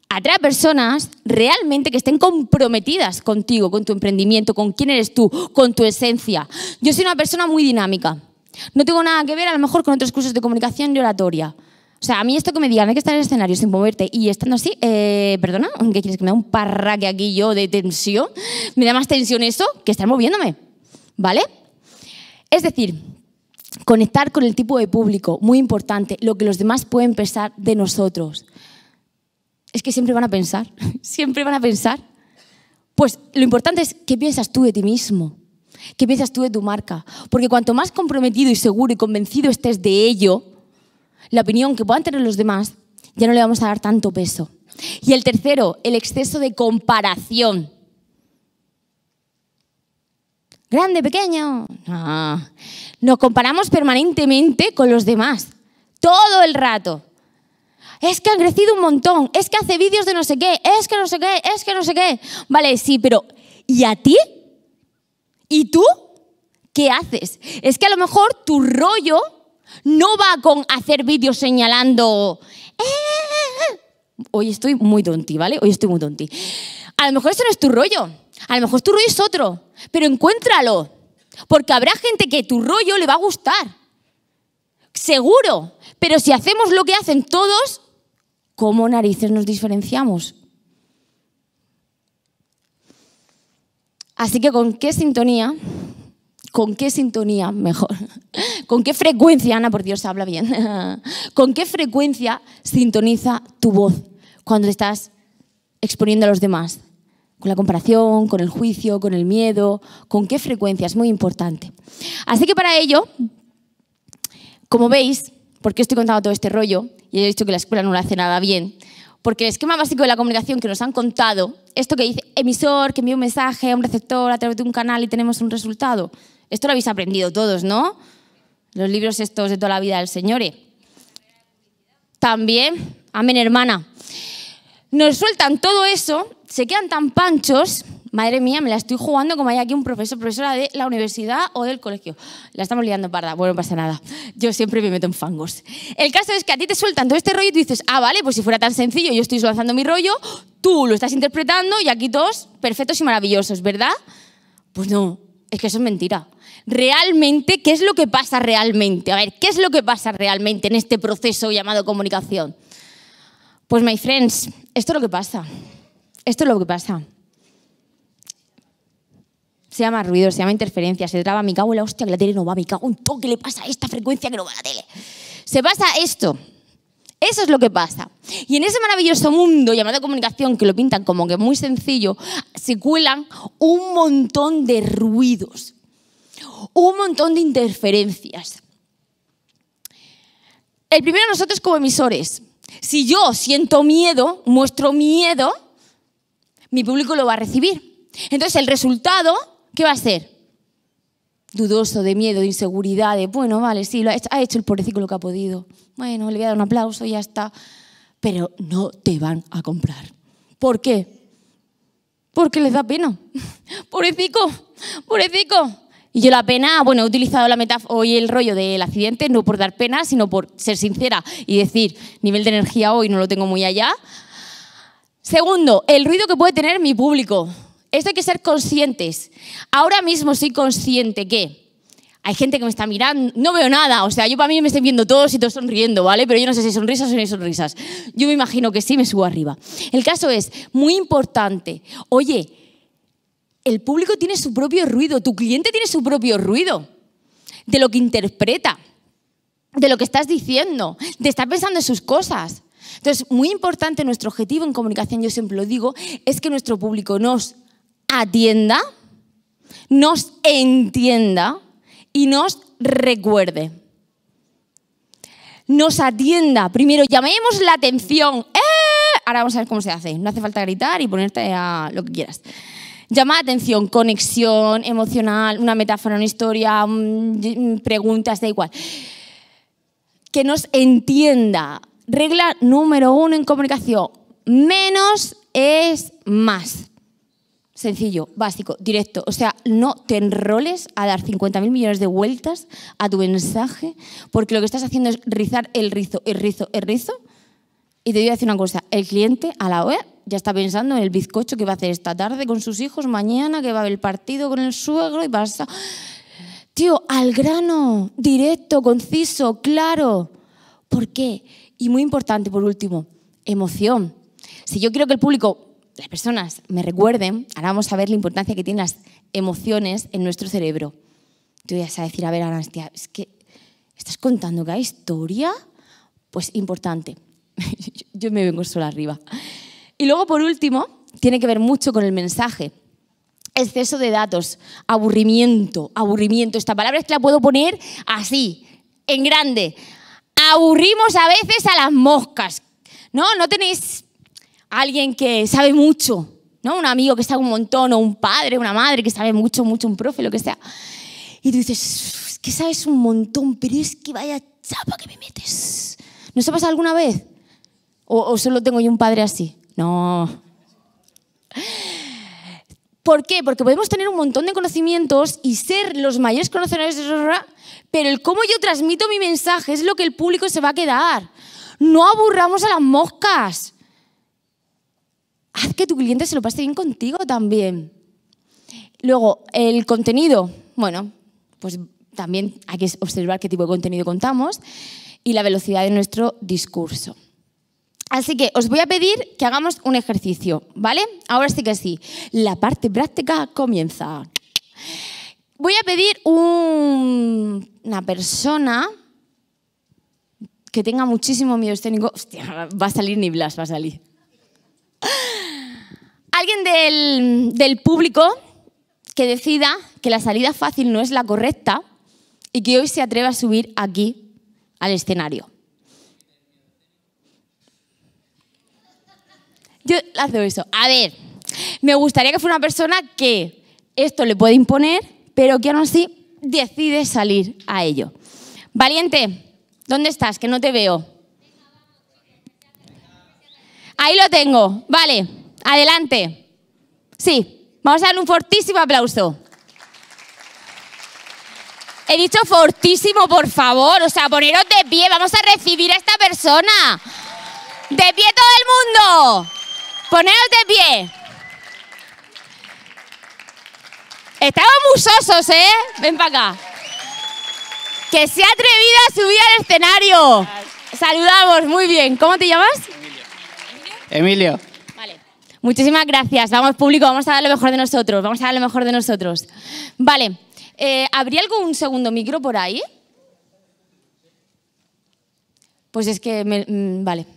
atrae a personas realmente que estén comprometidas contigo, con tu emprendimiento, con quién eres tú, con tu esencia. Yo soy una persona muy dinámica. No tengo nada que ver a lo mejor con otros cursos de comunicación y oratoria. O sea, a mí esto que me digan, hay que estar en el escenario sin moverte y estando así, eh, perdona, ¿qué quieres? Que me da un parraque aquí yo de tensión. Me da más tensión eso que estar moviéndome. ¿Vale? Es decir, conectar con el tipo de público, muy importante, lo que los demás pueden pensar de nosotros. Es que siempre van a pensar, [laughs] siempre van a pensar. Pues lo importante es qué piensas tú de ti mismo, qué piensas tú de tu marca, porque cuanto más comprometido y seguro y convencido estés de ello, la opinión que puedan tener los demás, ya no le vamos a dar tanto peso. Y el tercero, el exceso de comparación. Grande, pequeño. No. Nos comparamos permanentemente con los demás. Todo el rato. Es que ha crecido un montón. Es que hace vídeos de no sé qué. Es que no sé qué. Es que no sé qué. Vale, sí, pero ¿y a ti? ¿Y tú? ¿Qué haces? Es que a lo mejor tu rollo no va con hacer vídeos señalando... Eh, hoy estoy muy tonti, ¿vale? Hoy estoy muy tonti. A lo mejor eso no es tu rollo. A lo mejor tu rollo es otro. Pero encuéntralo. Porque habrá gente que tu rollo le va a gustar. Seguro. Pero si hacemos lo que hacen todos, ¿cómo narices nos diferenciamos? Así que con qué sintonía ¿Con qué sintonía mejor? ¿Con qué frecuencia, Ana, por Dios, habla bien? ¿Con qué frecuencia sintoniza tu voz cuando estás exponiendo a los demás? Con la comparación, con el juicio, con el miedo, con qué frecuencia, es muy importante. Así que para ello, como veis, porque estoy contando todo este rollo, y he dicho que la escuela no lo hace nada bien, porque el esquema básico de la comunicación que nos han contado, esto que dice emisor, que envía un mensaje a un receptor a través de un canal y tenemos un resultado, esto lo habéis aprendido todos, ¿no? Los libros estos de toda la vida del Señor. También, amén, hermana. Nos sueltan todo eso, se quedan tan panchos. Madre mía, me la estoy jugando como hay aquí un profesor, profesora de la universidad o del colegio. La estamos liando parda. Bueno, no pasa nada. Yo siempre me meto en fangos. El caso es que a ti te sueltan todo este rollo y tú dices, ah, vale, pues si fuera tan sencillo, yo estoy lanzando mi rollo, tú lo estás interpretando y aquí todos perfectos y maravillosos, ¿verdad? Pues no, es que eso es mentira. Realmente, ¿qué es lo que pasa realmente? A ver, ¿qué es lo que pasa realmente en este proceso llamado comunicación? Pues, my friends, esto es lo que pasa. Esto es lo que pasa. Se llama ruido, se llama interferencia, se traba, mi cago en la hostia que la tele no va, mi cago en todo, le pasa a esta frecuencia que no va a la tele? Se pasa esto, eso es lo que pasa. Y en ese maravilloso mundo llamado comunicación, que lo pintan como que muy sencillo, se cuelan un montón de ruidos, un montón de interferencias. El primero nosotros como emisores. Si yo siento miedo, muestro miedo, mi público lo va a recibir. Entonces el resultado, ¿qué va a ser? dudoso, de miedo, de inseguridad, de bueno, vale, sí, ha, hecho, el pobrecito lo que ha podido. Bueno, le voy a dar un aplauso y ya está. Pero no te van a comprar. ¿Por qué? Porque les da pena. [laughs] Pobrecito, pobrecito. Y yo la pena, bueno, he utilizado la metáfora hoy el rollo del accidente, no por dar pena, sino por ser sincera y decir, nivel de energía hoy no lo tengo muy allá. Segundo, el ruido que puede tener mi público. Esto hay que ser conscientes. Ahora mismo soy consciente que hay gente que me está mirando, no veo nada, o sea, yo para mí me estoy viendo todos y todos sonriendo, ¿vale? Pero yo no sé si sonrisas o no sonrisas. Yo me imagino que sí, me subo arriba. El caso es muy importante. Oye, el público tiene su propio ruido, tu cliente tiene su propio ruido de lo que interpreta, de lo que estás diciendo, de estar pensando en sus cosas. Entonces, muy importante nuestro objetivo en comunicación, yo siempre lo digo, es que nuestro público nos atienda, nos entienda y nos recuerde. Nos atienda. Primero llamemos la atención. ¡Eh! Ahora vamos a ver cómo se hace. No hace falta gritar y ponerte a lo que quieras. Llama atención, conexión emocional, una metáfora, una historia, mm, mm, preguntas, da igual. Que nos entienda. Regla número uno en comunicación. Menos es más. Sencillo, básico, directo. O sea, no te enroles a dar 50.000 millones de vueltas a tu mensaje, porque lo que estás haciendo es rizar el rizo, el rizo, el rizo. Y te voy a decir una cosa, el cliente a la hora ya está pensando en el bizcocho que va a hacer esta tarde con sus hijos, mañana que va a haber el partido con el suegro y pasa. Tío, al grano, directo, conciso, claro. ¿Por qué? Y muy importante, por último, emoción. Si yo quiero que el público las personas me recuerden, ahora vamos a ver la importancia que tienen las emociones en nuestro cerebro. Tú vas a decir, a ver, Anastia, es que estás contando que historia, pues importante. [laughs] Yo me vengo sola arriba. Y luego, por último, tiene que ver mucho con el mensaje. Exceso de datos, aburrimiento, aburrimiento. Esta palabra es que la puedo poner así, en grande. Aburrimos a veces a las moscas. No, no tenéis alguien que sabe mucho, ¿no? Un amigo que sabe un montón, o un padre, una madre que sabe mucho, mucho, un profe, lo que sea. Y tú dices, es que sabes un montón, pero es que vaya chapa que me metes. ¿No ha pasado alguna vez? ¿O, o solo tengo yo un padre así? No. ¿Por qué? Porque podemos tener un montón de conocimientos y ser los mayores conocedores de pero el cómo yo transmito mi mensaje es lo que el público se va a quedar. No aburramos a las moscas haz que tu cliente se lo pase bien contigo también. Luego, el contenido. Bueno, pues también hay que observar qué tipo de contenido contamos y la velocidad de nuestro discurso. Así que os voy a pedir que hagamos un ejercicio, ¿vale? Ahora sí que sí. La parte práctica comienza. Voy a pedir una persona que tenga muchísimo miedo escénico. Hostia, va a salir ni Blas, va a salir alguien del, público que decida que la salida fácil no es la correcta y que hoy se atreva a subir aquí al escenario. Yo hago eso. A ver, me gustaría que fuera una persona que esto le puede imponer, pero que aún así decide salir a ello. Valiente, ¿dónde estás? Que no te veo. Ahí lo tengo, vale. Adelante. Sí, vamos a darle un fortísimo aplauso. He dicho fortísimo, por favor. O sea, poneros de pie. Vamos a recibir a esta persona. De pie todo el mundo. Poneros de pie. ¡Estamos musosos, ¿eh? Ven para acá. Que se ha atrevido a subir al escenario. Saludamos, muy bien. ¿Cómo te llamas? Emilio. Emilio. Muchísimas gracias. Vamos, público, vamos a dar lo mejor de nosotros. Vamos a dar lo mejor de nosotros. Vale. Eh, ¿Habría algún segundo micro por ahí? Pues es que... Mm, vale.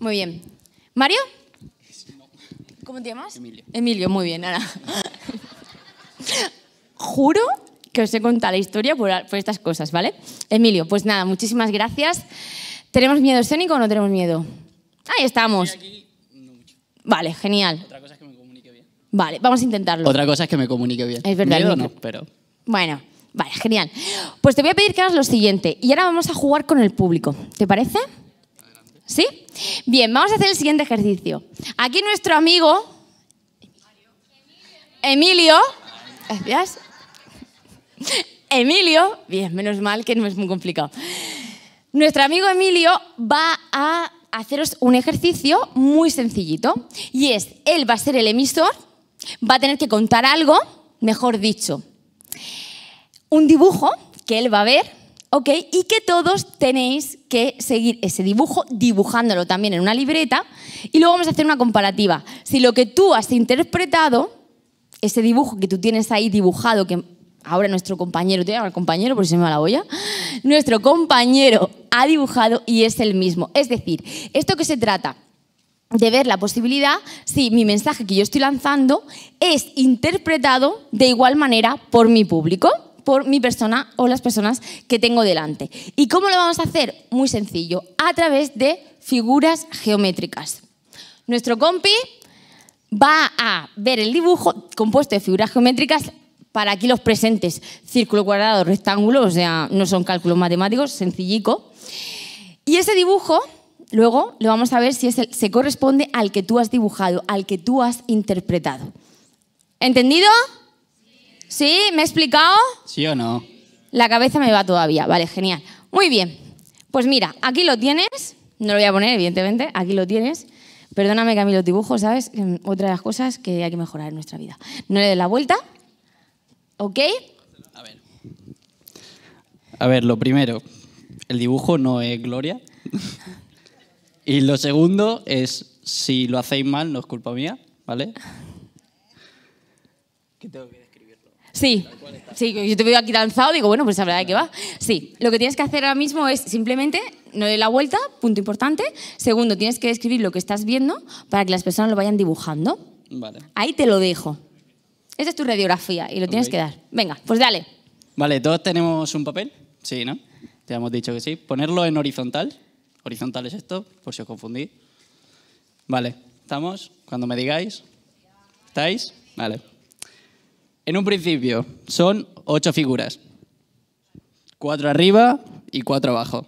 Muy bien. ¿Mario? ¿Cómo te llamas? Emilio. Emilio, muy bien, Juro que os he contado la historia por, estas cosas, ¿vale? Emilio, pues nada, muchísimas gracias. ¿Tenemos miedo escénico o no tenemos miedo? Ahí estamos. Vale, genial. Otra cosa es que me comunique bien. Vale, vamos a intentarlo. Otra cosa es que me comunique bien. Es verdad. no, pero... Bueno, vale, genial. Pues te voy a pedir que hagas lo siguiente. Y ahora vamos a jugar con el público. ¿Te parece? ¿Sí? Bien, vamos a hacer el siguiente ejercicio. Aquí nuestro amigo... Emilio... Emilio, bien, menos mal que no es muy complicado. Nuestro amigo Emilio va a haceros un ejercicio muy sencillito. Y es, él va a ser el emisor, va a tener que contar algo, mejor dicho, un dibujo que él va a ver, ¿ok? Y que todos tenéis que seguir ese dibujo dibujándolo también en una libreta. Y luego vamos a hacer una comparativa. Si lo que tú has interpretado, ese dibujo que tú tienes ahí dibujado, que ahora nuestro compañero, te voy a llamar compañero por se me va la olla, nuestro compañero ha dibujado y es el mismo. Es decir, ¿esto que se trata? De ver la posibilidad si mi mensaje que yo estoy lanzando es interpretado de igual manera por mi público por mi persona o las personas que tengo delante. ¿Y cómo lo vamos a hacer? Muy sencillo, a través de figuras geométricas. Nuestro compi va a ver el dibujo compuesto de figuras geométricas para aquí los presentes, círculo cuadrado, rectángulo, o sea, no son cálculos matemáticos, sencillico. Y ese dibujo, luego lo vamos a ver si se corresponde al que tú has dibujado, al que tú has interpretado. ¿Entendido? ¿Sí? ¿Me he explicado? ¿Sí o no? La cabeza me va todavía, vale, genial. Muy bien, pues mira, aquí lo tienes, no lo voy a poner, evidentemente, aquí lo tienes. Perdóname que a mí los dibujos, ¿sabes? Otra de las cosas que hay que mejorar en nuestra vida. No le des la vuelta, ¿Ok? A ver. lo primero, el dibujo no es gloria. [laughs] y lo segundo es, si lo hacéis mal, no es culpa mía, ¿vale? Que tengo que Sí, sí, yo te veo aquí y digo, bueno, pues sabrá de qué va. Sí, lo que tienes que hacer ahora mismo es simplemente no de la vuelta, punto importante. Segundo, tienes que escribir lo que estás viendo para que las personas lo vayan dibujando. Ahí te lo dejo. Esa es tu radiografía y lo tienes que dar. Venga, pues dale. Vale, ¿todos tenemos un papel? Sí, ¿no? Te hemos dicho que sí. Ponerlo en horizontal. Horizontal es esto, por si os confundís. Vale, ¿estamos? Cuando me digáis. ¿Estáis? Vale. En un principio son ocho figuras. Cuatro arriba y cuatro abajo.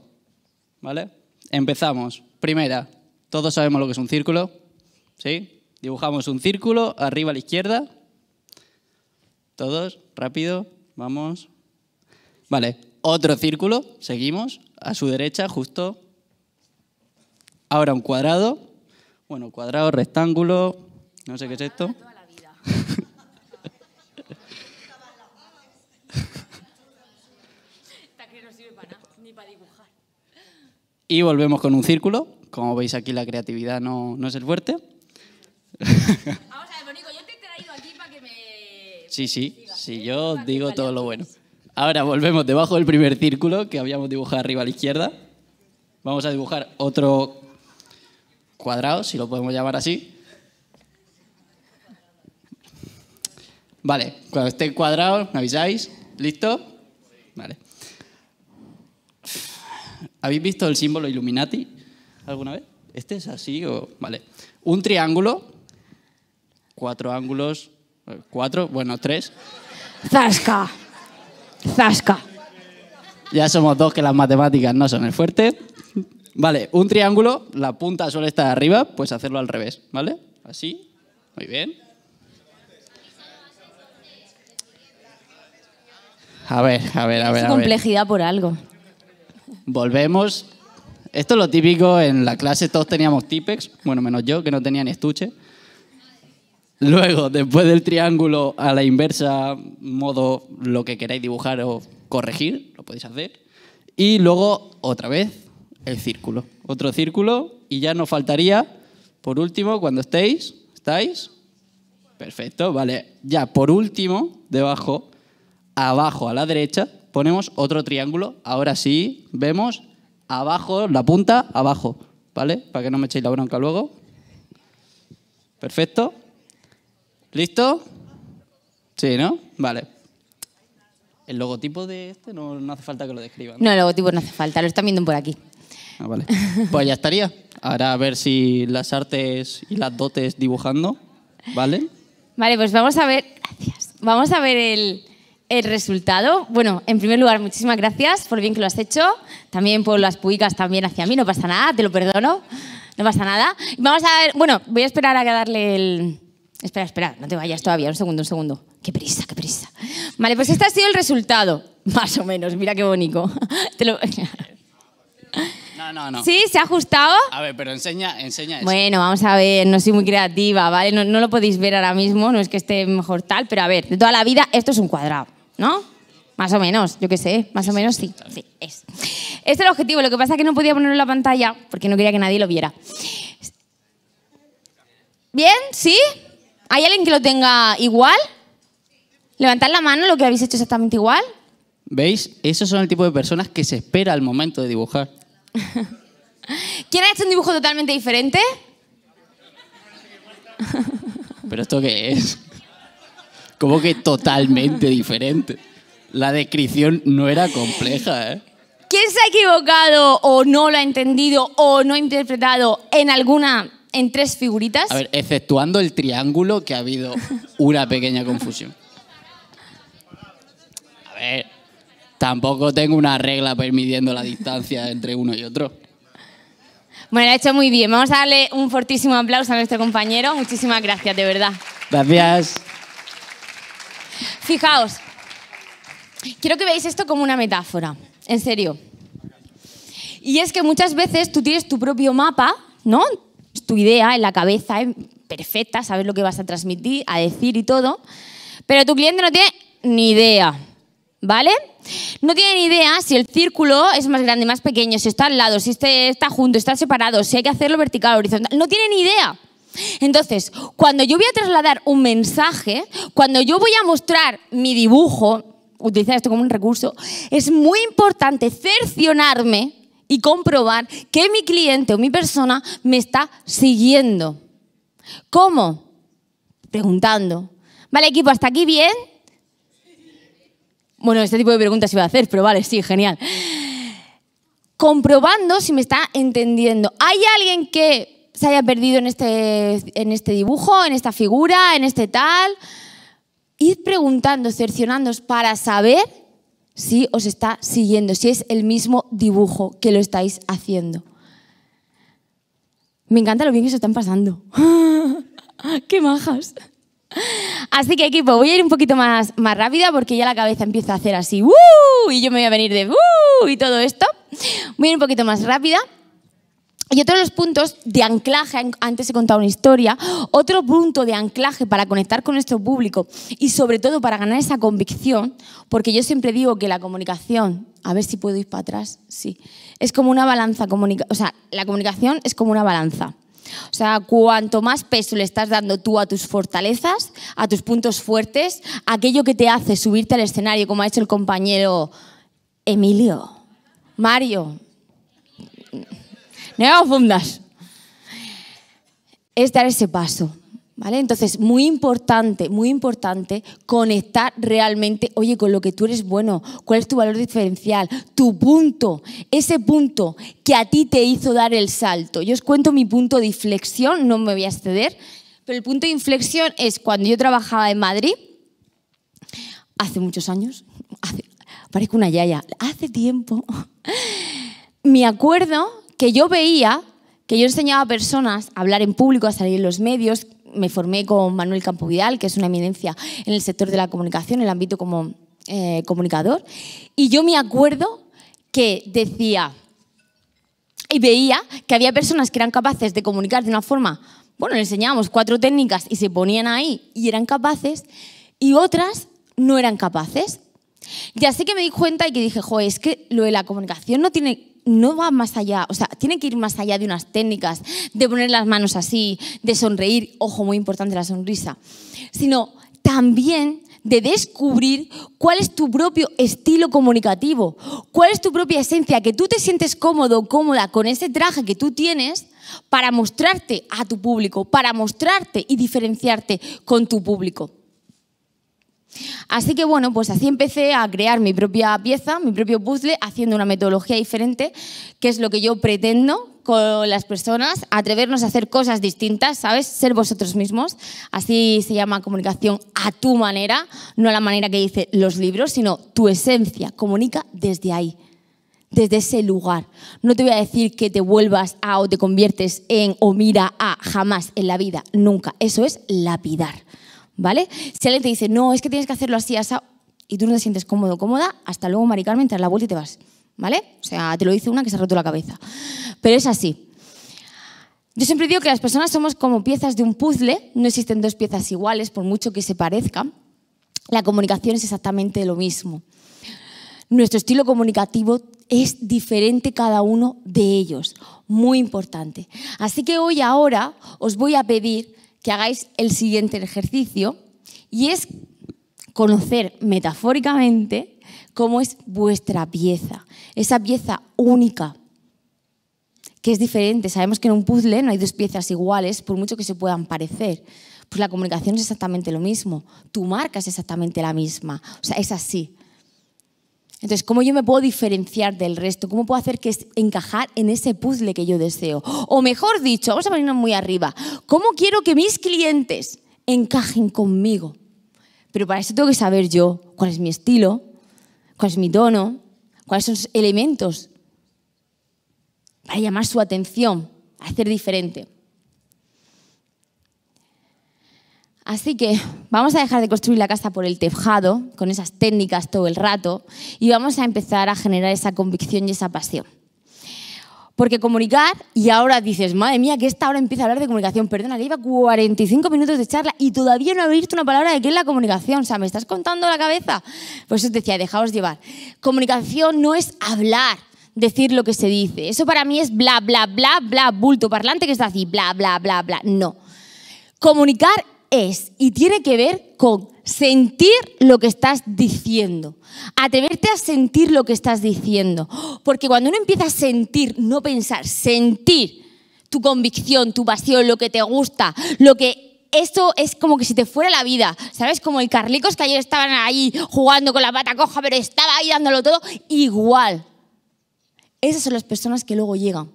¿Vale? Empezamos. Primera, todos sabemos lo que es un círculo. ¿Sí? Dibujamos un círculo arriba a la izquierda ¿Todos? ¿Rápido? Vamos. Vale, otro círculo, seguimos, a su derecha, justo. Ahora un cuadrado, bueno, cuadrado, rectángulo, no sé qué es esto. [laughs] Y volvemos con un círculo. Como veis aquí la creatividad no, no es el fuerte. [laughs] Sí, sí, sí, ¿eh? yo digo todo lo bueno. Ahora volvemos debajo del primer círculo que habíamos dibujado arriba a la izquierda. Vamos a dibujar otro cuadrado, si lo podemos llamar así. Vale, cuando esté cuadrado, me avisáis. ¿Listo? Vale. ¿Habéis visto el símbolo Illuminati alguna vez? ¿Este es así o...? Vale. Un triángulo, cuatro ángulos cuatro, bueno, tres. Zasca, zasca. Ya somos dos que las matemáticas no son el fuerte. Vale, un triángulo, la punta suele estar arriba, pues hacerlo al revés, ¿vale? Así, muy bien. A ver, a ver, a ver. Es complejidad por algo. Volvemos. Esto es lo típico en la clase, todos teníamos típex, bueno, menos yo, que no tenía ni estuche. Luego, después del triángulo a la inversa, modo lo que queráis dibujar o corregir, lo podéis hacer. Y luego, otra vez, el círculo. Otro círculo y ya nos faltaría, por último, cuando estéis, ¿estáis? Perfecto, vale. Ya, por último, debajo, abajo a la derecha, ponemos otro triángulo. Ahora sí, vemos abajo, la punta, abajo, ¿vale? Para que no me echéis la bronca luego. Perfecto. ¿Listo? Sí, ¿no? Vale. El logotipo de este no, hace falta que lo describan. ¿no? el logotipo no hace falta, lo están viendo por aquí. Ah, vale. Pues ya estaría. Ahora a ver si las artes y las dotes dibujando, ¿vale? Vale, pues vamos a ver. Gracias. Vamos a ver el, resultado. Bueno, en primer lugar, muchísimas gracias por bien que lo has hecho. También por las puicas también hacia mí, no pasa nada, te lo perdono. No pasa nada. Vamos a ver, bueno, voy a esperar a que darle el Espera, espera, no te vayas todavía, un segundo, un segundo. Qué prisa, qué prisa. Vale, pues este ha sido el resultado, [laughs] más o menos, mira qué bonito. [laughs] No, no, no. ¿Sí? ¿Se ha ajustado? A ver, pero enseña, enseña eso. Bueno, vamos a ver, no soy muy creativa, ¿vale? No, lo podéis ver ahora mismo, no es que esté mejor tal, pero a ver, de toda la vida esto es un cuadrado, ¿no? Más o menos, yo qué sé, más o menos sí. es. Este es el objetivo, lo que pasa es que no podía ponerlo en la pantalla porque no quería que nadie lo viera. ¿Bien? ¿Sí? ¿Hay alguien que lo tenga igual? Levantad la mano lo que habéis hecho exactamente igual. ¿Veis? Esos son el tipo de personas que se espera al momento de dibujar. [laughs] ¿Quién ha hecho un dibujo totalmente diferente? ¿Pero esto qué es? ¿Cómo que totalmente diferente? La descripción no era compleja, ¿eh? ¿Quién se ha equivocado o no lo ha entendido o no ha interpretado en alguna en tres figuritas. A ver, exceptuando el triángulo, que ha habido una pequeña confusión. A ver, tampoco tengo una regla permitiendo la distancia entre uno y otro. Bueno, ha hecho muy bien. Vamos a darle un fortísimo aplauso a nuestro compañero. Muchísimas gracias, de verdad. Gracias. Fijaos, quiero que veáis esto como una metáfora, en serio. Y es que muchas veces tú tienes tu propio mapa, ¿no? tu idea en la cabeza es perfecta, sabes lo que vas a transmitir, a decir y todo, pero tu cliente no tiene ni idea, ¿vale? No tiene ni idea si el círculo es más grande, más pequeño, si está al lado, si este está junto, está separado, si hay que hacerlo vertical, o horizontal, no tiene ni idea. Entonces, cuando yo voy a trasladar un mensaje, cuando yo voy a mostrar mi dibujo, utilizar esto como un recurso, es muy importante cercionarme y comprobar que mi cliente o mi persona me está siguiendo. ¿Cómo? Preguntando. Vale, equipo, ¿hasta aquí bien? Bueno, este tipo de preguntas iba a hacer, pero vale, sí, genial. Comprobando si me está entendiendo. ¿Hay alguien que se haya perdido en este, en este dibujo, en esta figura, en este tal? Ir preguntando, cercionándoos para saber si os está siguiendo, si es el mismo dibujo que lo estáis haciendo. Me encanta lo bien que se están pasando. [laughs] ¡Qué majas! Así que equipo, voy a ir un poquito más, más rápida porque ya la cabeza empieza a hacer así, uh", y yo me voy a venir de ¡uh! y todo esto. Voy a ir un poquito más rápida. Y otro de los puntos de anclaje, antes he contado una historia, otro punto de anclaje para conectar con nuestro público y sobre todo para ganar esa convicción, porque yo siempre digo que la comunicación, a ver si puedo ir para atrás, sí, es como una balanza, o sea, la comunicación es como una balanza. O sea, cuanto más peso le estás dando tú a tus fortalezas, a tus puntos fuertes, aquello que te hace subirte al escenario, como ha hecho el compañero Emilio, Mario. No fundas. Es dar ese paso. ¿Vale? Entonces, muy importante, muy importante conectar realmente, oye, con lo que tú eres bueno, cuál es tu valor diferencial, tu punto, ese punto que a ti te hizo dar el salto. Yo os cuento mi punto de inflexión, no me voy a exceder, pero el punto de inflexión es cuando yo trabajaba en Madrid, hace muchos años, parece parezco una yaya, hace tiempo, [laughs] me acuerdo que yo veía, que yo enseñaba a personas a hablar en público, a salir en los medios, me formé con Manuel Campo Vidal, que es una eminencia en el sector de la comunicación, en el ámbito como eh, comunicador, y yo me acuerdo que decía y veía que había personas que eran capaces de comunicar de una forma, bueno, le enseñábamos cuatro técnicas y se ponían ahí y eran capaces, y otras no eran capaces. Y así que me di cuenta y que dije, jo, es que lo de la comunicación no tiene no va más allá, o sea, tiene que ir más allá de unas técnicas, de poner las manos así, de sonreír, ojo, muy importante la sonrisa, sino también de descubrir cuál es tu propio estilo comunicativo, cuál es tu propia esencia, que tú te sientes cómodo, cómoda con ese traje que tú tienes para mostrarte a tu público, para mostrarte y diferenciarte con tu público. Así que bueno, pues así empecé a crear mi propia pieza, mi propio puzzle, haciendo una metodología diferente, que es lo que yo pretendo con las personas, atrevernos a hacer cosas distintas, ¿sabes? Ser vosotros mismos. Así se llama comunicación a tu manera, no a la manera que dicen los libros, sino tu esencia. Comunica desde ahí, desde ese lugar. No te voy a decir que te vuelvas a o te conviertes en o mira a jamás en la vida, nunca. Eso es lapidar. ¿vale? Si alguien te dice, no, es que tienes que hacerlo así, y tú no te sientes cómodo, cómoda, hasta luego, maricarme, entras la vuelta y te vas, ¿vale? O sea, te lo dice una que se ha roto la cabeza. Pero es así. Yo siempre digo que las personas somos como piezas de un puzzle, no existen dos piezas iguales, por mucho que se parezcan. La comunicación es exactamente lo mismo. Nuestro estilo comunicativo es diferente cada uno de ellos, muy importante. Así que hoy ahora os voy a pedir que hagáis el siguiente ejercicio y es conocer metafóricamente cómo es vuestra pieza, esa pieza única, que es diferente. Sabemos que en un puzzle no hay dos piezas iguales, por mucho que se puedan parecer. Pues la comunicación es exactamente lo mismo, tu marca es exactamente la misma, o sea, es así. Entonces, ¿cómo yo me puedo diferenciar del resto? ¿Cómo puedo hacer que encajar en ese puzzle que yo deseo? O mejor dicho, vamos a ponernos muy arriba, ¿cómo quiero que mis clientes encajen conmigo? Pero para eso tengo que saber yo cuál es mi estilo, cuál es mi tono, cuáles son los elementos para llamar su atención, hacer diferente. Así que vamos a dejar de construir la casa por el tejado, con esas técnicas todo el rato, y vamos a empezar a generar esa convicción y esa pasión. Porque comunicar, y ahora dices, madre mía, que esta hora empieza a hablar de comunicación. Perdona, que lleva 45 minutos de charla y todavía no he oído una palabra de qué es la comunicación. O sea, me estás contando la cabeza. Pues eso decía, dejaos llevar. Comunicación no es hablar, decir lo que se dice. Eso para mí es bla, bla, bla, bla, bulto parlante que está así, bla, bla, bla, bla. No. Comunicar es y tiene que ver con sentir lo que estás diciendo, atreverte a sentir lo que estás diciendo, porque cuando uno empieza a sentir, no pensar, sentir tu convicción, tu pasión, lo que te gusta, lo que esto es como que si te fuera la vida, ¿sabes? Como el Carlicos que ayer estaban ahí jugando con la pata coja, pero estaba ahí dándolo todo, igual. Esas son las personas que luego llegan.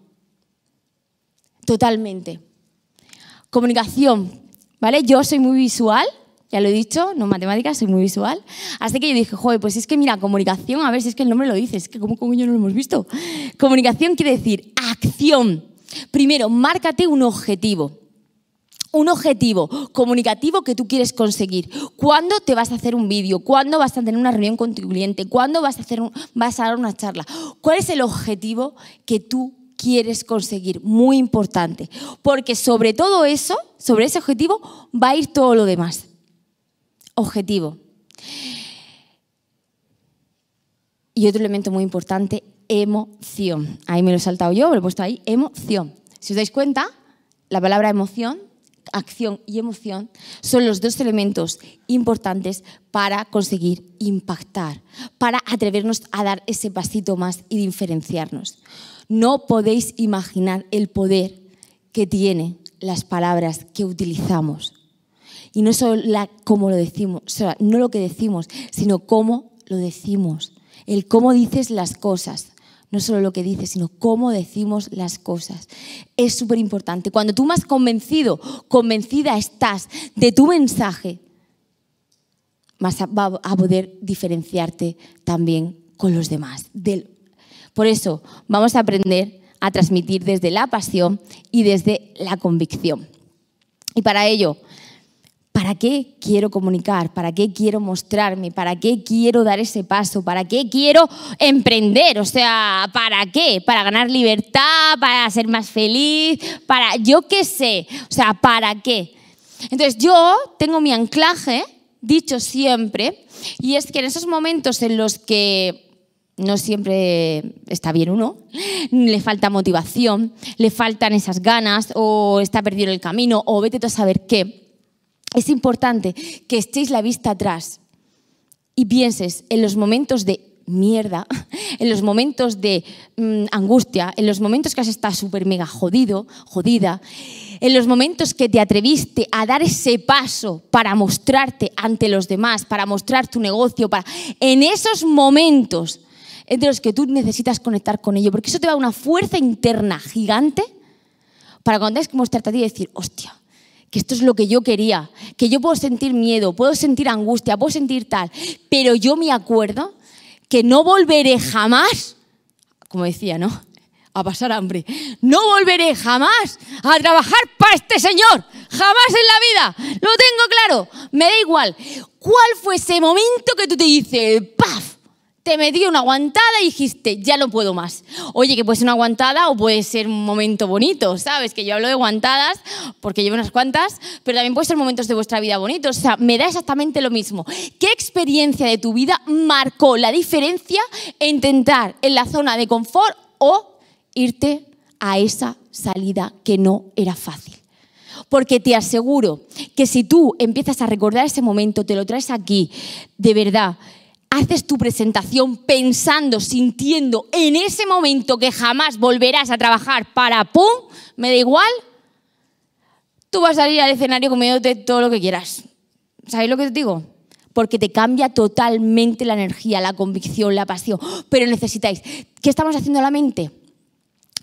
Totalmente. Comunicación, ¿Vale? Yo soy muy visual, ya lo he dicho, no matemáticas, soy muy visual. Así que yo dije, joder, pues es que mira, comunicación, a ver si es que el nombre lo dice, es que como yo no lo hemos visto. Comunicación quiere decir acción. Primero, márcate un objetivo. Un objetivo comunicativo que tú quieres conseguir. ¿Cuándo te vas a hacer un vídeo? ¿Cuándo vas a tener una reunión con tu cliente? ¿Cuándo vas a, hacer vas a dar una charla? ¿Cuál es el objetivo que tú quieres conseguir, muy importante, porque sobre todo eso, sobre ese objetivo, va a ir todo lo demás. Objetivo. Y otro elemento muy importante, emoción. Ahí me lo he saltado yo, me lo he puesto ahí, emoción. Si os dais cuenta, la palabra emoción, acción y emoción son los dos elementos importantes para conseguir impactar, para atrevernos a dar ese pasito más y diferenciarnos. No podéis imaginar el poder que tienen las palabras que utilizamos. Y no solo la, cómo lo decimos, no lo que decimos, sino cómo lo decimos. El cómo dices las cosas. No solo lo que dices, sino cómo decimos las cosas. Es súper importante. Cuando tú más convencido, convencida estás de tu mensaje, más va a poder diferenciarte también con los demás, del por eso vamos a aprender a transmitir desde la pasión y desde la convicción. Y para ello, ¿para qué quiero comunicar? ¿Para qué quiero mostrarme? ¿Para qué quiero dar ese paso? ¿Para qué quiero emprender? O sea, ¿para qué? ¿Para ganar libertad? ¿Para ser más feliz? ¿Para yo qué sé? O sea, ¿para qué? Entonces yo tengo mi anclaje, dicho siempre, y es que en esos momentos en los que no siempre está bien uno, le falta motivación, le faltan esas ganas o está perdido el camino o vete tú a saber qué. Es importante que estéis la vista atrás y pienses en los momentos de mierda, [laughs] en los momentos de mm, angustia, en los momentos que has estado súper mega jodido, jodida, en los momentos que te atreviste a dar ese paso para mostrarte ante los demás, para mostrar tu negocio, para... en esos momentos entre los que tú necesitas conectar con ello, porque eso te da una fuerza interna gigante para cuando tengas que mostrarte a ti y decir, hostia, que esto es lo que yo quería, que yo puedo sentir miedo, puedo sentir angustia, puedo sentir tal, pero yo me acuerdo que no volveré jamás, como decía, ¿no? A pasar hambre. No volveré jamás a trabajar para este señor, jamás en la vida, lo tengo claro, me da igual. ¿Cuál fue ese momento que tú te dices, ¡pa! te me dio una aguantada y dijiste, ya no puedo más. Oye, que puede ser una aguantada o puede ser un momento bonito, ¿sabes? Que yo hablo de aguantadas porque llevo unas cuantas, pero también puede ser momentos de vuestra vida bonitos. O sea, me da exactamente lo mismo. ¿Qué experiencia de tu vida marcó la diferencia entre entrar en la zona de confort o irte a esa salida que no era fácil? Porque te aseguro que si tú empiezas a recordar ese momento, te lo traes aquí, de verdad, haces tu presentación pensando, sintiendo en ese momento que jamás volverás a trabajar para pum, me da igual, tú vas a salir al escenario comiéndote todo lo que quieras. ¿Sabéis lo que te digo? Porque te cambia totalmente la energía, la convicción, la pasión. ¡Oh! Pero necesitáis. ¿Qué estamos haciendo la mente?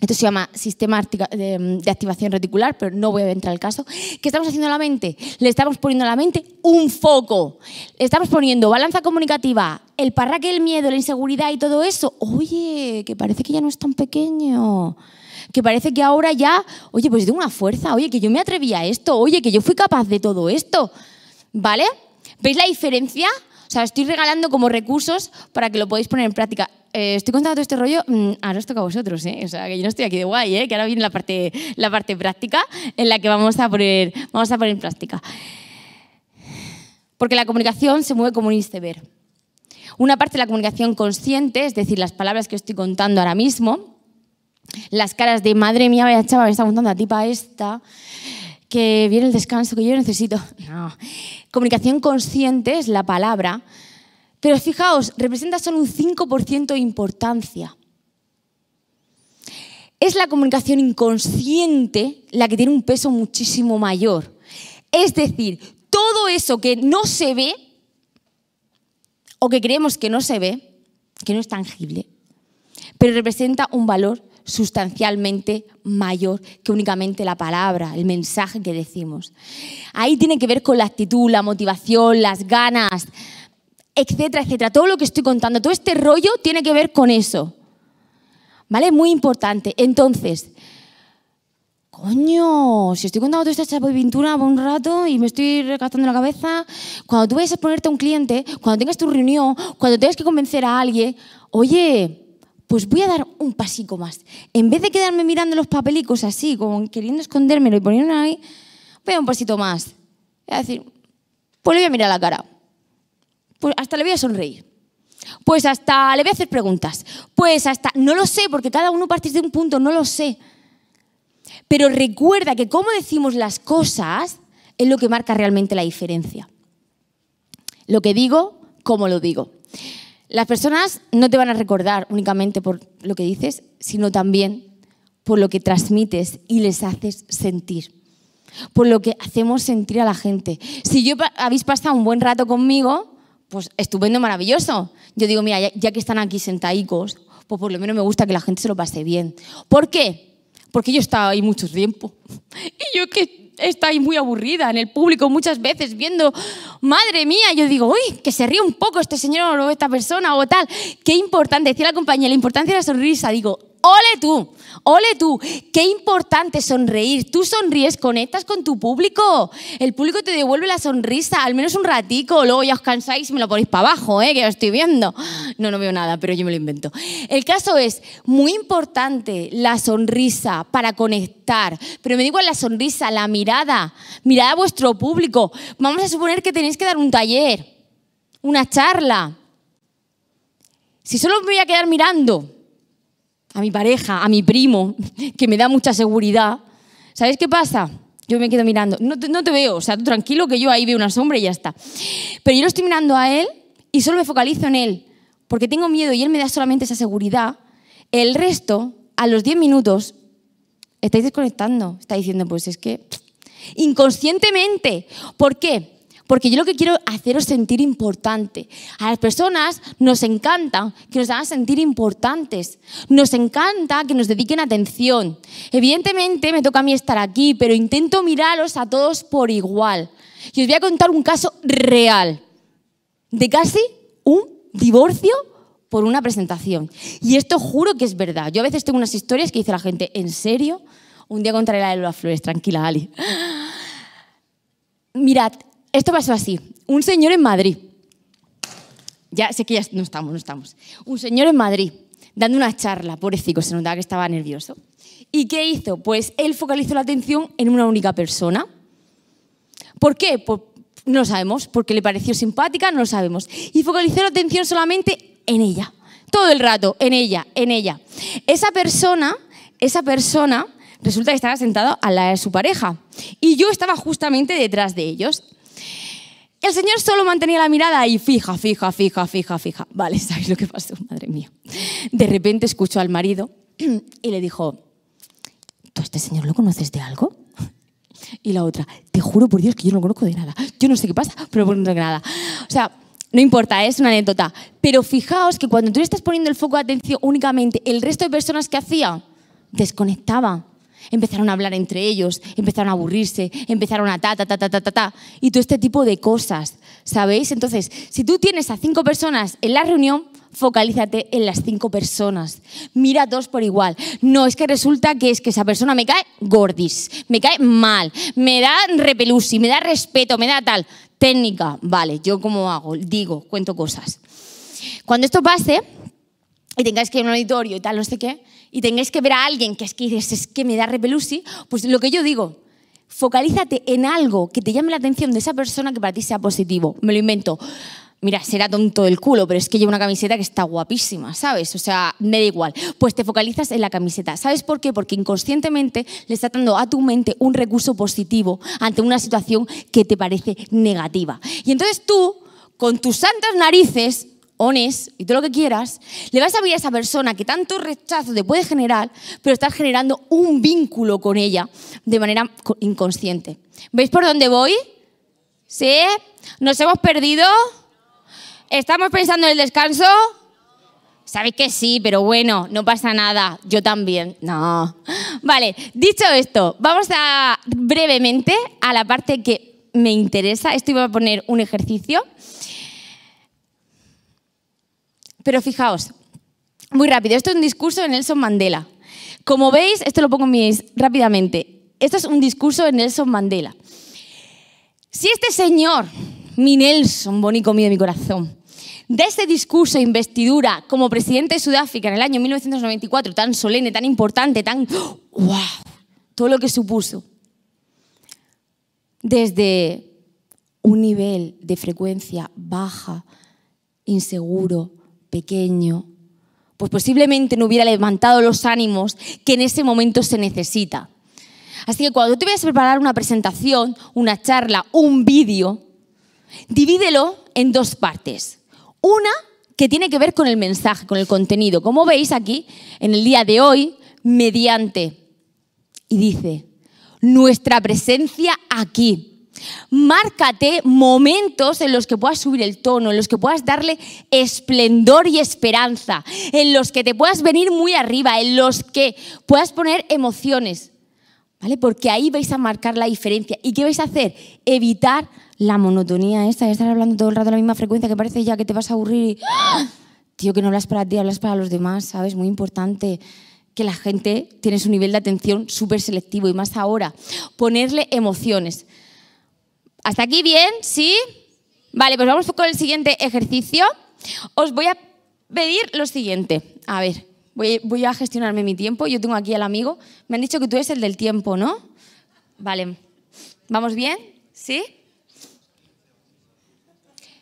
esto se llama sistema de activación reticular, pero no voy a entrar al caso. ¿Qué estamos haciendo a la mente? Le estamos poniendo a la mente un foco. Le estamos poniendo balanza comunicativa, el parraque, el miedo, la inseguridad y todo eso. Oye, que parece que ya no es tan pequeño. Que parece que ahora ya, oye, pues de una fuerza. Oye, que yo me atreví a esto. Oye, que yo fui capaz de todo esto. ¿Vale? ¿Veis la diferencia? O sea, estoy regalando como recursos para que lo podáis poner en práctica. Eh, estoy contando todo este rollo, mm, ahora os toca a vosotros, ¿eh? O sea, que yo no estoy aquí de guay, ¿eh? Que ahora viene la parte, la parte práctica en la que vamos a poner, vamos a poner en práctica. Porque la comunicación se mueve como un iceberg. Una parte de la comunicación consciente, es decir, las palabras que estoy contando ahora mismo, las caras de madre mía, vaya chava, me está contando la tipa esta, que viene el descanso que yo necesito. Comunicación consciente es la palabra, pero fijaos, representa solo un 5% de importancia. Es la comunicación inconsciente la que tiene un peso muchísimo mayor. Es decir, todo eso que no se ve o que creemos que no se ve, que no es tangible, pero representa un valor sustancialmente mayor que únicamente la palabra, el mensaje que decimos. Ahí tiene que ver con la actitud, la motivación, las ganas, etcétera, etcétera. Todo lo que estoy contando, todo este rollo tiene que ver con eso. ¿Vale? Muy importante. Entonces, coño, si estoy contando toda esta chapa de pintura por un rato y me estoy recatando la cabeza, cuando tú vayas a ponerte a un cliente, cuando tengas tu reunión, cuando tengas que convencer a alguien, oye, pues voy a dar un pasico más. En vez de quedarme mirando los papelicos así, como queriendo escondérmelo y poniéndolo ahí, voy a dar un pasito más. Voy a decir, pues le voy a mirar la cara. Pues hasta le voy a sonreír. Pues hasta le voy a hacer preguntas. Pues hasta, no lo sé, porque cada uno parte de un punto, no lo sé. Pero recuerda que cómo decimos las cosas es lo que marca realmente la diferencia. Lo que digo, cómo lo digo. Las personas no te van a recordar únicamente por lo que dices, sino también por lo que transmites y les haces sentir, por lo que hacemos sentir a la gente. Si yo habéis pasado un buen rato conmigo, pues estupendo, maravilloso. Yo digo, mira, ya, que están aquí sentaicos, pues por lo menos me gusta que la gente se lo pase bien. ¿Por qué? Porque yo estaba ahí mucho tiempo. [laughs] Y yo que Está ahí muy aburrida en el público muchas veces viendo, madre mía, yo digo, uy, que se ríe un poco este señor o esta persona o tal. Qué importante, decía la compañía, la importancia de la sonrisa. Digo, ole tú, Ole tú, qué importante sonreír. Tú sonríes, conectas con tu público. El público te devuelve la sonrisa, al menos un ratico. Luego ya os cansáis y me lo ponéis para abajo, ¿eh? que ya estoy viendo. No, no veo nada, pero yo me lo invento. El caso es muy importante la sonrisa para conectar. Pero me digo la sonrisa, la mirada. Mirad a vuestro público. Vamos a suponer que tenéis que dar un taller, una charla. Si solo me voy a quedar mirando, a mi pareja, a mi primo, [laughs] que me da mucha seguridad. ¿Sabes qué pasa? Yo me quedo mirando. No te, no te veo, o sea, tú tranquilo que yo ahí veo una sombra y ya está. Pero yo lo estoy mirando a él y solo me focalizo en él, porque tengo miedo y él me da solamente esa seguridad. El resto, a los 10 minutos, estáis desconectando. Estáis diciendo, pues es que [tsk] inconscientemente. ¿Por qué? Porque yo lo que quiero haceros sentir importante. A las personas nos encanta que nos hagan sentir importantes. Nos encanta que nos dediquen atención. Evidentemente me toca a mí estar aquí, pero intento miraros a todos por igual. Y os voy a contar un caso real de casi un divorcio por una presentación. Y esto juro que es verdad. Yo a veces tengo unas historias que dice la gente, ¿en serio? Un día contaré la de flores, tranquila, Ali. [gasps] Mirad, esto pasó así. Un señor en Madrid. Ya sé que ya no estamos, no estamos. Un señor en Madrid dando una charla, pobrecico, se notaba que estaba nervioso. ¿Y qué hizo? Pues él focalizó la atención en una única persona. ¿Por qué? no lo sabemos, porque le pareció simpática, no lo sabemos. Y focalizó la atención solamente en ella, todo el rato, en ella, en ella. Esa persona, esa persona, resulta que estaba sentada a la de su pareja. Y yo estaba justamente detrás de ellos. El señor solo mantenía la mirada y fija, fija, fija, fija, fija. Vale, [laughs] ¿sabéis lo que pasó? Madre mía. De repente escuchó al marido [clears throat] y le dijo, ¿tú a este señor lo conoces de algo? [laughs] Y la otra, te juro por Dios que yo no lo conozco de nada. Yo no sé qué pasa, pero no conozco de nada. O sea, no importa, ¿eh? es una anécdota. Pero fijaos que cuando tú le estás poniendo el foco de atención únicamente, el resto de personas que hacía desconectaba Empezaron a hablar entre ellos, empezaron a aburrirse, empezaron a ta, ta, ta, ta, ta, ta, y todo este tipo de cosas, ¿sabéis? Entonces, si tú tienes a cinco personas en la reunión, focalízate en las cinco personas. Mira a dos por igual. No es que resulta que es que esa persona me cae gordis, me cae mal, me da repelusi, me da respeto, me da tal. Técnica, vale, yo cómo hago, digo, cuento cosas. Cuando esto pase y tengáis que ir a un auditorio y tal, no sé qué, y tengáis que ver a alguien que es que es que me da repelusi, pues lo que yo digo, focalízate en algo que te llame la atención de esa persona que para ti sea positivo. Me lo invento. Mira, será tonto el culo, pero es que lleva una camiseta que está guapísima, ¿sabes? O sea, me da igual. Pues te focalizas en la camiseta. ¿Sabes por qué? Porque inconscientemente le está dando a tu mente un recurso positivo ante una situación que te parece negativa. Y entonces tú, con tus santas narices, y todo lo que quieras, le vas a abrir a esa persona que tanto rechazo te puede generar, pero estás generando un vínculo con ella de manera inconsciente. ¿Veis por dónde voy? ¿Sí? ¿Nos hemos perdido? ¿Estamos pensando en el descanso? Sabéis que sí, pero bueno, no pasa nada. Yo también. No. Vale, dicho esto, vamos a brevemente a la parte que me interesa. Esto iba a poner un ejercicio. Pero fijaos, muy rápido, esto es un discurso de Nelson Mandela. Como veis, esto lo pongo rápidamente. Esto es un discurso de Nelson Mandela. Si este señor, mi Nelson, bonito mío de mi corazón, de este discurso de investidura como presidente de Sudáfrica en el año 1994, tan solemne, tan importante, tan wow, todo lo que supuso, desde un nivel de frecuencia baja, inseguro, pequeño, pues posiblemente no hubiera levantado los ánimos que en ese momento se necesita. Así que cuando te vayas a preparar una presentación, una charla, un vídeo, divídelo en dos partes. Una que tiene que ver con el mensaje, con el contenido. Como veis aquí, en el día de hoy, mediante. Y dice, nuestra presencia aquí Márcate momentos en los que puedas subir el tono, en los que puedas darle esplendor y esperanza, en los que te puedas venir muy arriba, en los que puedas poner emociones, ¿vale? Porque ahí vais a marcar la diferencia. ¿Y qué vais a hacer? Evitar la monotonía esta de estar hablando todo el rato a la misma frecuencia que parece ya que te vas a aburrir ¡Ah! Tío, que no hablas para ti, hablas para los demás, ¿sabes? Muy importante que la gente tiene su nivel de atención súper selectivo y más ahora, ponerle emociones. ¿Hasta aquí bien? ¿Sí? Vale, pues vamos con el siguiente ejercicio. Os voy a pedir lo siguiente. A ver, voy, a gestionarme mi tiempo. Yo tengo aquí al amigo. Me han dicho que tú eres el del tiempo, ¿no? Vale. ¿Vamos bien? ¿Sí?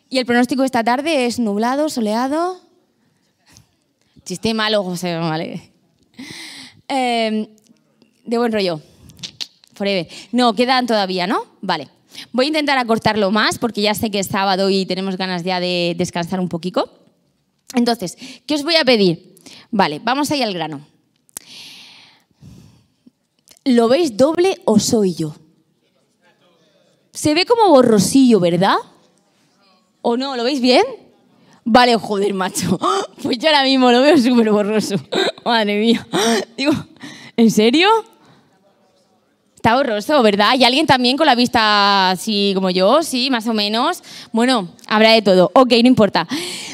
Y el pronóstico de esta tarde es nublado, soleado. Chiste malo, José, vale. Eh, de buen rollo. Forever. No, quedan todavía, ¿no? Vale. Voy a intentar acortarlo más porque ya sé que es sábado y tenemos ganas ya de descansar un poquito. Entonces, ¿qué os voy a pedir? Vale, vamos ahí al grano. ¿Lo veis doble o soy yo? Se ve como borrosillo, ¿verdad? ¿O no? ¿Lo veis bien? Vale, joder, macho. [gasps] Pues yo ahora mismo lo veo súper borroso. [laughs] Madre mía. [gasps] Digo, ¿en serio? Está ¿verdad? Y alguien también con la vista así como yo, sí, más o menos. Bueno, habrá de todo. Ok, no importa.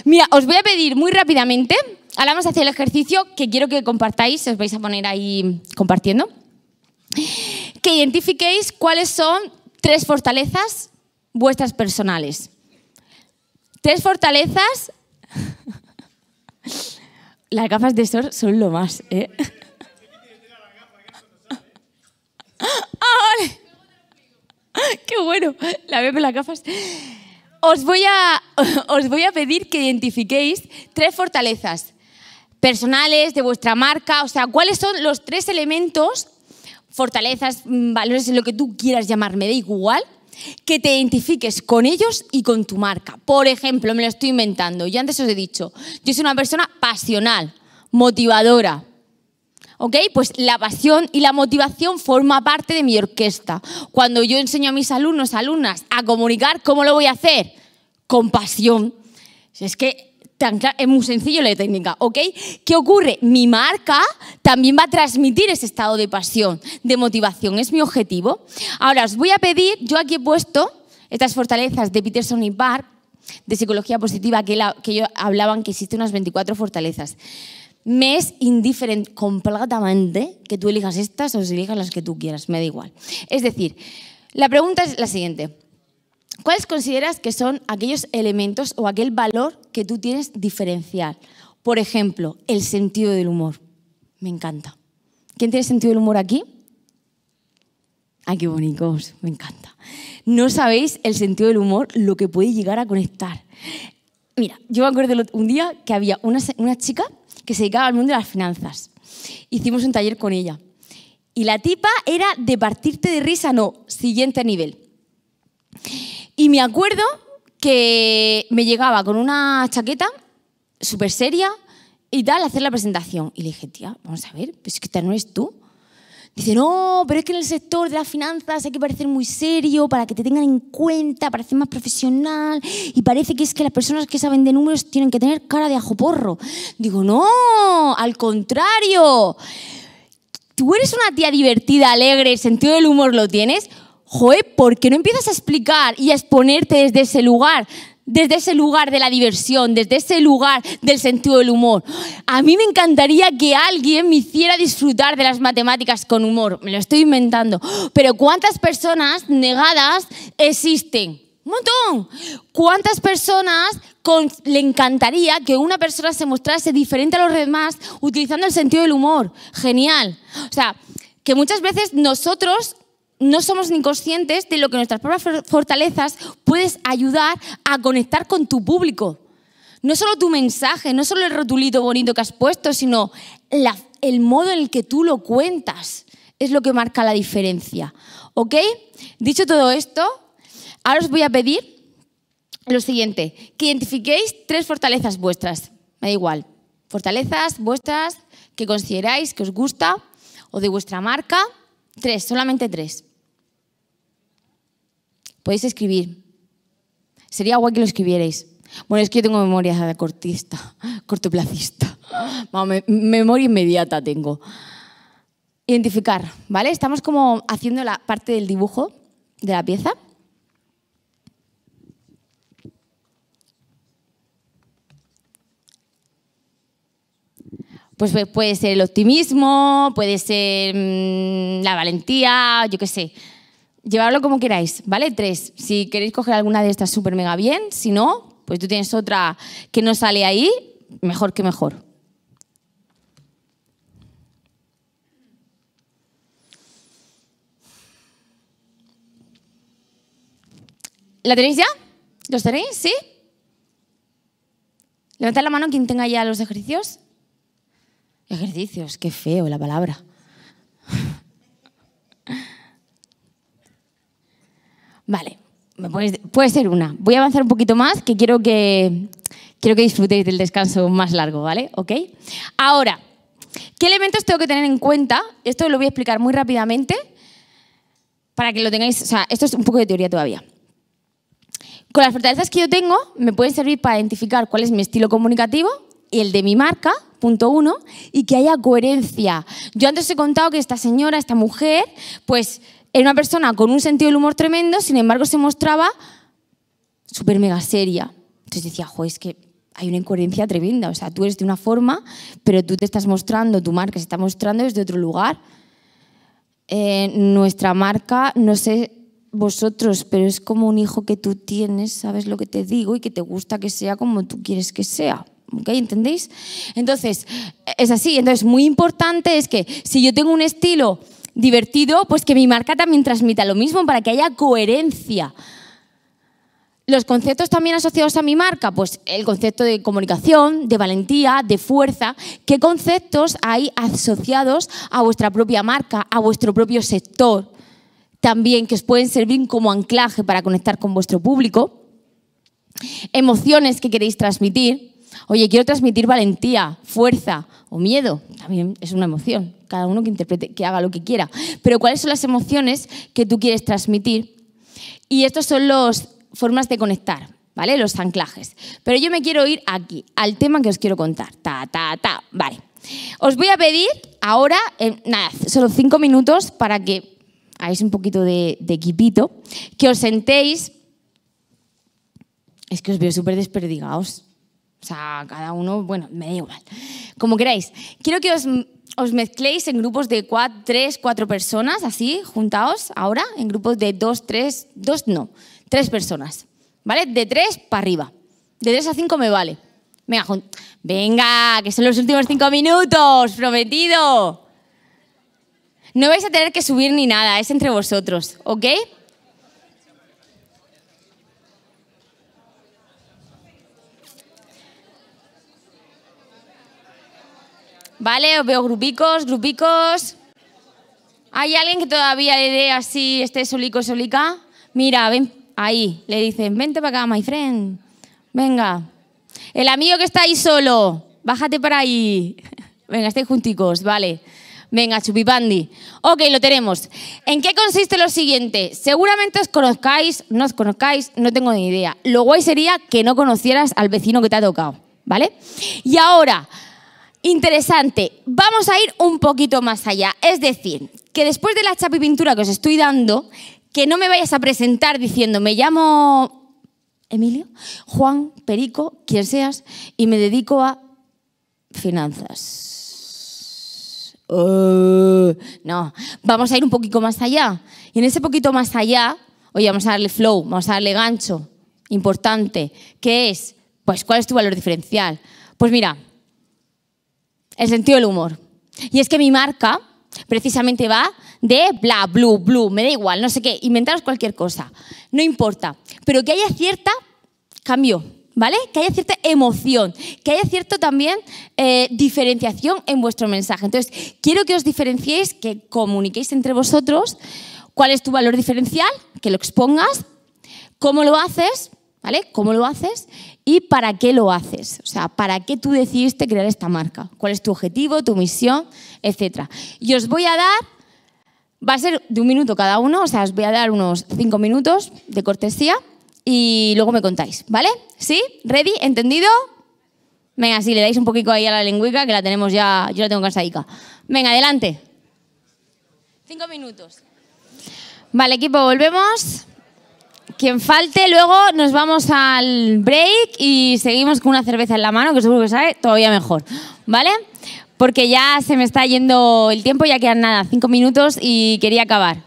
Mira, os voy a pedir muy rápidamente, ahora vamos a hacer el ejercicio que quiero que compartáis, os vais a poner ahí compartiendo, que identifiquéis cuáles son tres fortalezas vuestras personales. Tres fortalezas. [laughs] Las gafas de S.O.R. son lo más, ¿eh? [laughs] Qué bueno, la veo con las gafas. Os voy, a, [laughs] os voy a pedir que identifiquéis tres fortalezas personales de vuestra marca, o sea, cuáles son los tres elementos, fortalezas, mm, valores, lo que tú quieras llamarme, da igual, que te identifiques con ellos y con tu marca. Por ejemplo, me lo estoy inventando, yo antes os he dicho, yo soy una persona pasional, motivadora, ¿Ok? Pues la pasión y la motivación forma parte de mi orquesta. Cuando yo enseño a mis alumnos, alumnas, a comunicar, ¿cómo lo voy a hacer? Con pasión. Es que tan es muy sencillo la técnica, ¿ok? ¿Qué ocurre? Mi marca también va a transmitir ese estado de pasión, de motivación, es mi objetivo. Ahora os voy a pedir, yo aquí he puesto estas fortalezas de Peterson y Park, de psicología positiva, que, que ellos hablaban que existen unas 24 fortalezas me es indiferente completamente que tú elijas estas o si elijas las que tú quieras, me da igual. Es decir, la pregunta es la siguiente. ¿Cuáles consideras que son aquellos elementos o aquel valor que tú tienes diferencial? Por ejemplo, el sentido del humor. Me encanta. ¿Quién tiene sentido del humor aquí? Ay, qué bonitos, me encanta. No sabéis el sentido del humor, lo que puede llegar a conectar. Mira, yo me acuerdo un día que había una, una chica que se dedicaba al mundo de las finanzas. Hicimos un taller con ella. Y la tipa era de partirte de risa, no, siguiente nivel. Y me acuerdo que me llegaba con una chaqueta súper seria y tal a hacer la presentación. Y le dije, tía, vamos a ver, pues que esta no es tú. Dice, no, pero es que en el sector de las finanzas hay que parecer muy serio para que te tengan en cuenta, parecer más profesional. Y parece que es que las personas que saben de números tienen que tener cara de ajo porro Digo, no, al contrario. Tú eres una tía divertida, alegre, sentido del humor lo tienes. Joder, ¿por qué no empiezas a explicar y a exponerte desde ese lugar? desde ese lugar de la diversión, desde ese lugar del sentido del humor. A mí me encantaría que alguien me hiciera disfrutar de las matemáticas con humor, me lo estoy inventando, pero ¿cuántas personas negadas existen? Un montón. ¿Cuántas personas le encantaría que una persona se mostrase diferente a los demás utilizando el sentido del humor? Genial. O sea, que muchas veces nosotros no somos ni conscientes de lo que nuestras propias fortalezas puedes ayudar a conectar con tu público. No solo tu mensaje, no solo el rotulito bonito que has puesto, sino el modo en el que tú lo cuentas es lo que marca la diferencia. ¿Ok? Dicho todo esto, ahora os voy a pedir lo siguiente, que identifiquéis tres fortalezas vuestras. Me da igual. Fortalezas vuestras que consideráis que os gusta o de vuestra marca Tres, solamente tres. Podéis escribir. Sería guay que lo escribierais. Bueno, es que yo tengo memoria cortista, cortoplacista. memoria inmediata tengo. Identificar, ¿vale? Estamos como haciendo la parte del dibujo de la pieza. Pues, pues puede ser el optimismo, puede ser mm, la valentía, yo qué sé. Llevarlo como queráis, ¿vale? Tres. Si queréis coger alguna de estas súper mega bien, si no, pues tú tienes otra que no sale ahí, mejor que mejor. ¿La tenéis ya? ¿Los tenéis? ¿Sí? Levantad la mano quien tenga ya los ejercicios. Ejercicios, qué feo la palabra. Vale, puede ser una. Voy a avanzar un poquito más, que quiero que, quiero que disfrutéis del descanso más largo, ¿vale? ¿Ok? Ahora, ¿qué elementos tengo que tener en cuenta? Esto lo voy a explicar muy rápidamente para que lo tengáis, o sea, esto es un poco de teoría todavía. Con las fortalezas que yo tengo, me pueden servir para identificar cuál es mi estilo comunicativo y el de mi marca, uno, y que haya coherencia. Yo antes he contado que esta señora, esta mujer, pues era una persona con un sentido del humor tremendo, sin embargo se mostraba súper mega seria. Entonces decía, jo, es que hay una incoherencia tremenda. O sea, tú eres de una forma, pero tú te estás mostrando, tu marca se está mostrando desde otro lugar. Eh, nuestra marca, no sé vosotros, pero es como un hijo que tú tienes, sabes lo que te digo y que te gusta que sea como tú quieres que sea. ¿Entendéis? Entonces, es así. Entonces, muy importante es que si yo tengo un estilo divertido, pues que mi marca también transmita lo mismo para que haya coherencia. Los conceptos también asociados a mi marca, pues el concepto de comunicación, de valentía, de fuerza, ¿qué conceptos hay asociados a vuestra propia marca, a vuestro propio sector? También que os pueden servir como anclaje para conectar con vuestro público. Emociones que queréis transmitir, Oye, quiero transmitir valentía, fuerza o miedo. También es una emoción. Cada uno que interprete, que haga lo que quiera. Pero ¿cuáles son las emociones que tú quieres transmitir? Y estas son las formas de conectar, ¿vale? Los anclajes. Pero yo me quiero ir aquí, al tema que os quiero contar. Ta, ta, ta. Vale. Os voy a pedir ahora, eh, nada, solo cinco minutos para que hagáis un poquito de, equipito, que os sentéis. Es que os veo súper desperdigados. O sea, cada uno, bueno, me da igual. Como queráis. Quiero que os, mezcléis en grupos de cuatro, tres, cuatro personas, así, juntaos ahora, en grupos de dos, tres, dos no, tres personas. ¿Vale? De tres para arriba. De tres a cinco me vale. Venga, venga, que son los últimos cinco minutos, prometido. No vais a tener que subir ni nada, es entre vosotros, ¿ok? ¿Vale? Os veo grupicos, grupicos. ¿Hay alguien que todavía le dé así, esté solico, solica? Mira, ven, ahí, le dicen, vente para acá, my friend. Venga. El amigo que está ahí solo, bájate para ahí. [laughs] Venga, estéis junticos, vale. Venga, chupipandi. Ok, lo tenemos. ¿En qué consiste lo siguiente? Seguramente os conozcáis, no os conozcáis, no tengo ni idea. Lo guay sería que no conocieras al vecino que te ha tocado, ¿vale? Y ahora, Interesante. Vamos a ir un poquito más allá. Es decir, que después de la chapipintura que os estoy dando, que no me vayas a presentar diciendo, me llamo Emilio, Juan, Perico, quien seas, y me dedico a finanzas. Uh, no, vamos a ir un poquito más allá. Y en ese poquito más allá, oye, vamos a darle flow, vamos a darle gancho, importante, ¿Qué es, pues, ¿cuál es tu valor diferencial? Pues mira, el sentido del humor. Y es que mi marca precisamente va de bla, blue, blue, me da igual, no sé qué, inventaros cualquier cosa, no importa, pero que haya cierta cambio, ¿vale? Que haya cierta emoción, que haya cierta también eh, diferenciación en vuestro mensaje. Entonces, quiero que os diferenciéis, que comuniquéis entre vosotros cuál es tu valor diferencial, que lo expongas, cómo lo haces ¿vale? ¿Cómo lo haces y para qué lo haces? O sea, ¿para qué tú decidiste crear esta marca? ¿Cuál es tu objetivo, tu misión, etcétera? Y os voy a dar, va a ser de un minuto cada uno, o sea, os voy a dar unos cinco minutos de cortesía y luego me contáis, ¿vale? ¿Sí? ¿Ready? ¿Entendido? Venga, si le dais un poquito ahí a la lengüica, que la tenemos ya, yo la tengo cansadica. Venga, adelante. Cinco minutos. Vale, equipo, volvemos. Quien falte, luego nos vamos al break y seguimos con una cerveza en la mano, que seguro que sabe todavía mejor, ¿vale? Porque ya se me está yendo el tiempo, ya quedan nada, cinco minutos y quería acabar.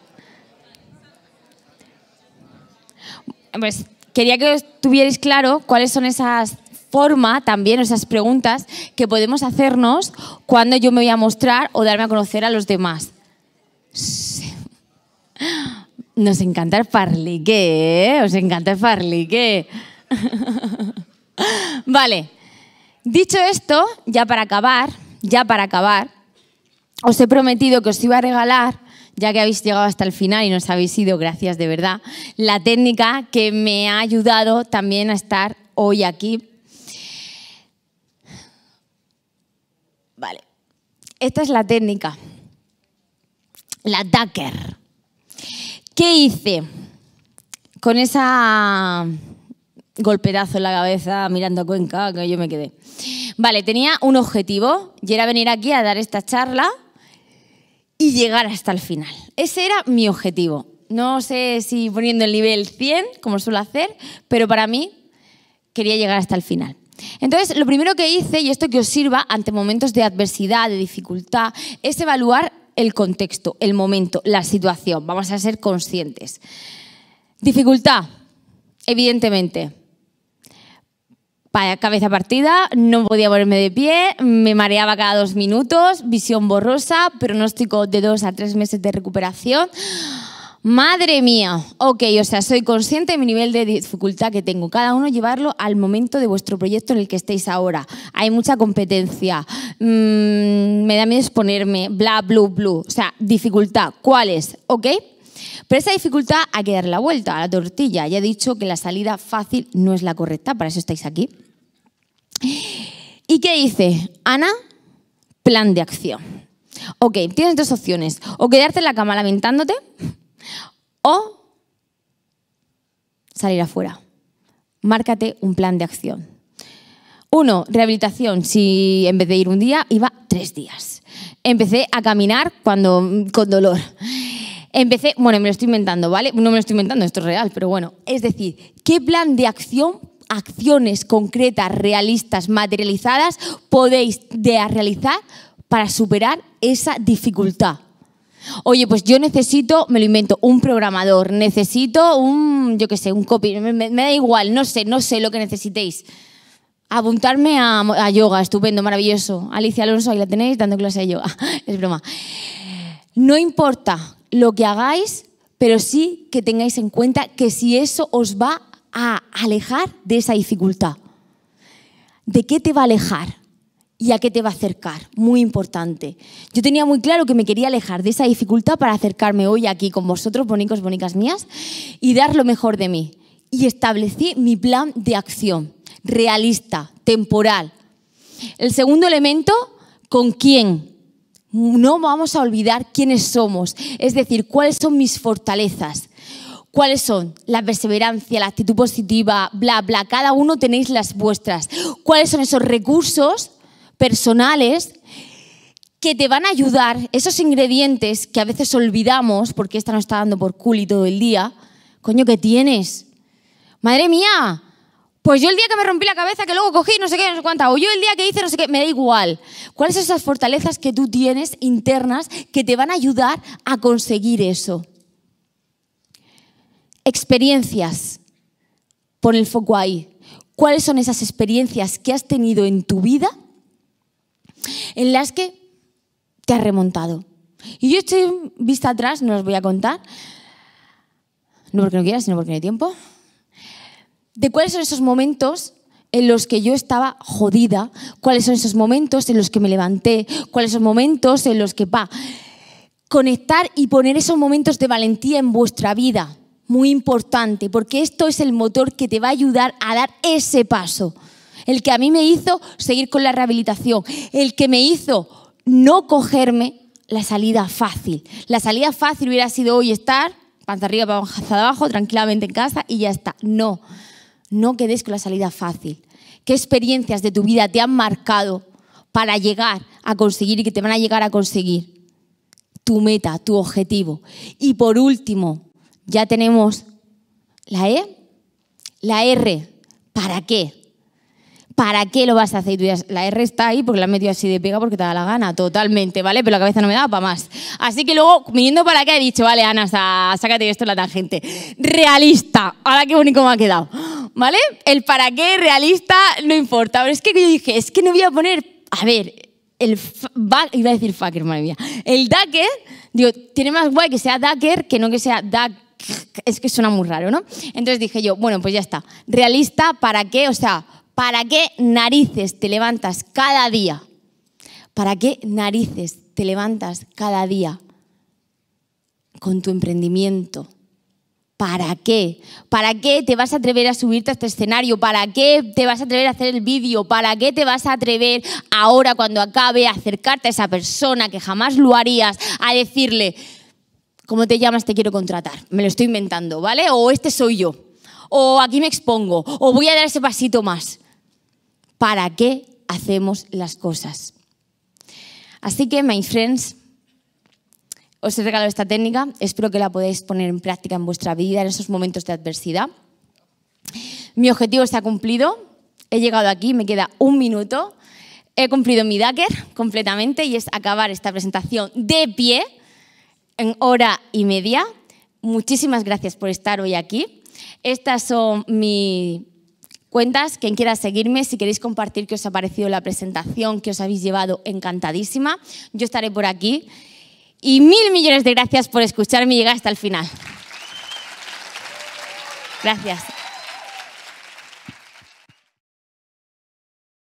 Pues quería que tuvierais claro cuáles son esas formas, también esas preguntas que podemos hacernos cuando yo me voy a mostrar o darme a conocer a los demás. Sí. Nos encanta el Farlique, ¿eh? Os encanta el ¿qué? [laughs] vale. Dicho esto, ya para acabar, ya para acabar, os he prometido que os iba a regalar, ya que habéis llegado hasta el final y nos habéis ido, gracias de verdad, la técnica que me ha ayudado también a estar hoy aquí. Vale. Esta es la técnica. La Dacker. ¿Qué hice? Con esa golperazo en la cabeza mirando a Cuenca, que yo me quedé. Vale, tenía un objetivo y era venir aquí a dar esta charla y llegar hasta el final. Ese era mi objetivo. No sé si poniendo el nivel 100, como suelo hacer, pero para mí quería llegar hasta el final. Entonces, lo primero que hice, y esto que os sirva ante momentos de adversidad, de dificultad, es evaluar el contexto, el momento, la situación. Vamos a ser conscientes. Dificultad, evidentemente. cabeza partida, no podía ponerme de pie, me mareaba cada dos minutos, visión borrosa, pronóstico de dos a tres meses de recuperación. Madre mía, ok, o sea, soy consciente de mi nivel de dificultad que tengo. Cada uno llevarlo al momento de vuestro proyecto en el que estéis ahora. Hay mucha competencia, mm, me da miedo exponerme, bla, blu, blu. O sea, dificultad, ¿cuál es? ¿Ok? Pero esa dificultad hay que darle la vuelta a la tortilla. Ya he dicho que la salida fácil no es la correcta, para eso estáis aquí. ¿Y qué dice? Ana, plan de acción. Ok, tienes dos opciones. O quedarte en la cama lamentándote salir afuera. Márcate un plan de acción. Uno, rehabilitación. Si en vez de ir un día, iba tres días. Empecé a caminar cuando, con dolor. Empecé, bueno, me lo estoy inventando, ¿vale? No me lo estoy inventando, esto es real, pero bueno. Es decir, ¿qué plan de acción, acciones concretas, realistas, materializadas podéis de realizar para superar esa dificultad? Oye, pues yo necesito, me lo invento, un programador, necesito un, yo qué sé, un copy, me, da igual, no sé, no sé lo que necesitéis. Apuntarme a, yoga, estupendo, maravilloso. Alicia Alonso, ahí la tenéis, dando clase de yoga. [laughs] es broma. No importa lo que hagáis, pero sí que tengáis en cuenta que si eso os va a alejar de esa dificultad. ¿De qué te va a alejar? y a qué te va a acercar. Muy importante. Yo tenía muy claro que me quería alejar de esa dificultad para acercarme hoy aquí con vosotros, bonicos, bonicas mías, y dar lo mejor de mí. Y establecí mi plan de acción, realista, temporal. El segundo elemento, ¿con quién? No vamos a olvidar quiénes somos, es decir, cuáles son mis fortalezas. ¿Cuáles son? La perseverancia, la actitud positiva, bla, bla. Cada uno tenéis las vuestras. ¿Cuáles son esos recursos personales que te van a ayudar, esos ingredientes que a veces olvidamos porque esta nos está dando por y todo el día, coño, ¿qué tienes? Madre mía, pues yo el día que me rompí la cabeza, que luego cogí no sé qué, no sé cuánta, o yo el día que hice no sé qué, me da igual. ¿Cuáles son esas fortalezas que tú tienes internas que te van a ayudar a conseguir eso? Experiencias. Pon el foco ahí. ¿Cuáles son esas experiencias que has tenido en tu vida en las que te has remontado. Y yo estoy vista atrás, no os voy a contar, no porque no quieras, sino porque no hay tiempo, de cuáles son esos momentos en los que yo estaba jodida, cuáles son esos momentos en los que me levanté, cuáles son esos momentos en los que, pa, conectar y poner esos momentos de valentía en vuestra vida. Muy importante, porque esto es el motor que te va a ayudar a dar ese paso el que a mí me hizo seguir con la rehabilitación, el que me hizo no cogerme la salida fácil. La salida fácil hubiera sido hoy estar panza arriba, panza abajo, tranquilamente en casa y ya está. No, no quedes con la salida fácil. ¿Qué experiencias de tu vida te han marcado para llegar a conseguir y que te van a llegar a conseguir? Tu meta, tu objetivo. Y por último, ya tenemos la E, la R. ¿Para qué? ¿para qué lo vas a hacer? tú la R está ahí porque la has metido así de pega porque te da la gana, totalmente, ¿vale? Pero la cabeza no me daba para más. Así que luego, mirando para qué, he dicho, vale, Ana, sácate esto la tangente. Realista, ahora qué bonito me ha quedado, ¿vale? El para qué, realista, no importa. Pero es que yo dije, es que no voy a poner, a ver, el iba a decir fucker, madre mía. El Dacker, digo, tiene más guay que sea ducker que no que sea duck... Es que suena muy raro, ¿no? Entonces dije yo, bueno, pues ya está. Realista, ¿para qué? O sea, ¿Para qué narices te levantas cada día? ¿Para qué narices te levantas cada día con tu emprendimiento? ¿Para qué? ¿Para qué te vas a atrever a subirte a este escenario? ¿Para qué te vas a atrever a hacer el vídeo? ¿Para qué te vas a atrever ahora cuando acabe a acercarte a esa persona que jamás lo harías a decirle, ¿cómo te llamas? Te quiero contratar. Me lo estoy inventando, ¿vale? O este soy yo. O aquí me expongo. O voy a dar ese pasito más para qué hacemos las cosas. Así que, my friends, os he regalado esta técnica, espero que la podáis poner en práctica en vuestra vida en esos momentos de adversidad. Mi objetivo se ha cumplido, he llegado aquí, me queda un minuto, he cumplido mi Dacker completamente y es acabar esta presentación de pie en hora y media. Muchísimas gracias por estar hoy aquí. Estas son mi cuentas, quien quiera seguirme, si queréis compartir qué os ha parecido la presentación, que os habéis llevado, encantadísima. Yo estaré por aquí. Y mil millones de gracias por escucharme y llegar hasta el final. Gracias.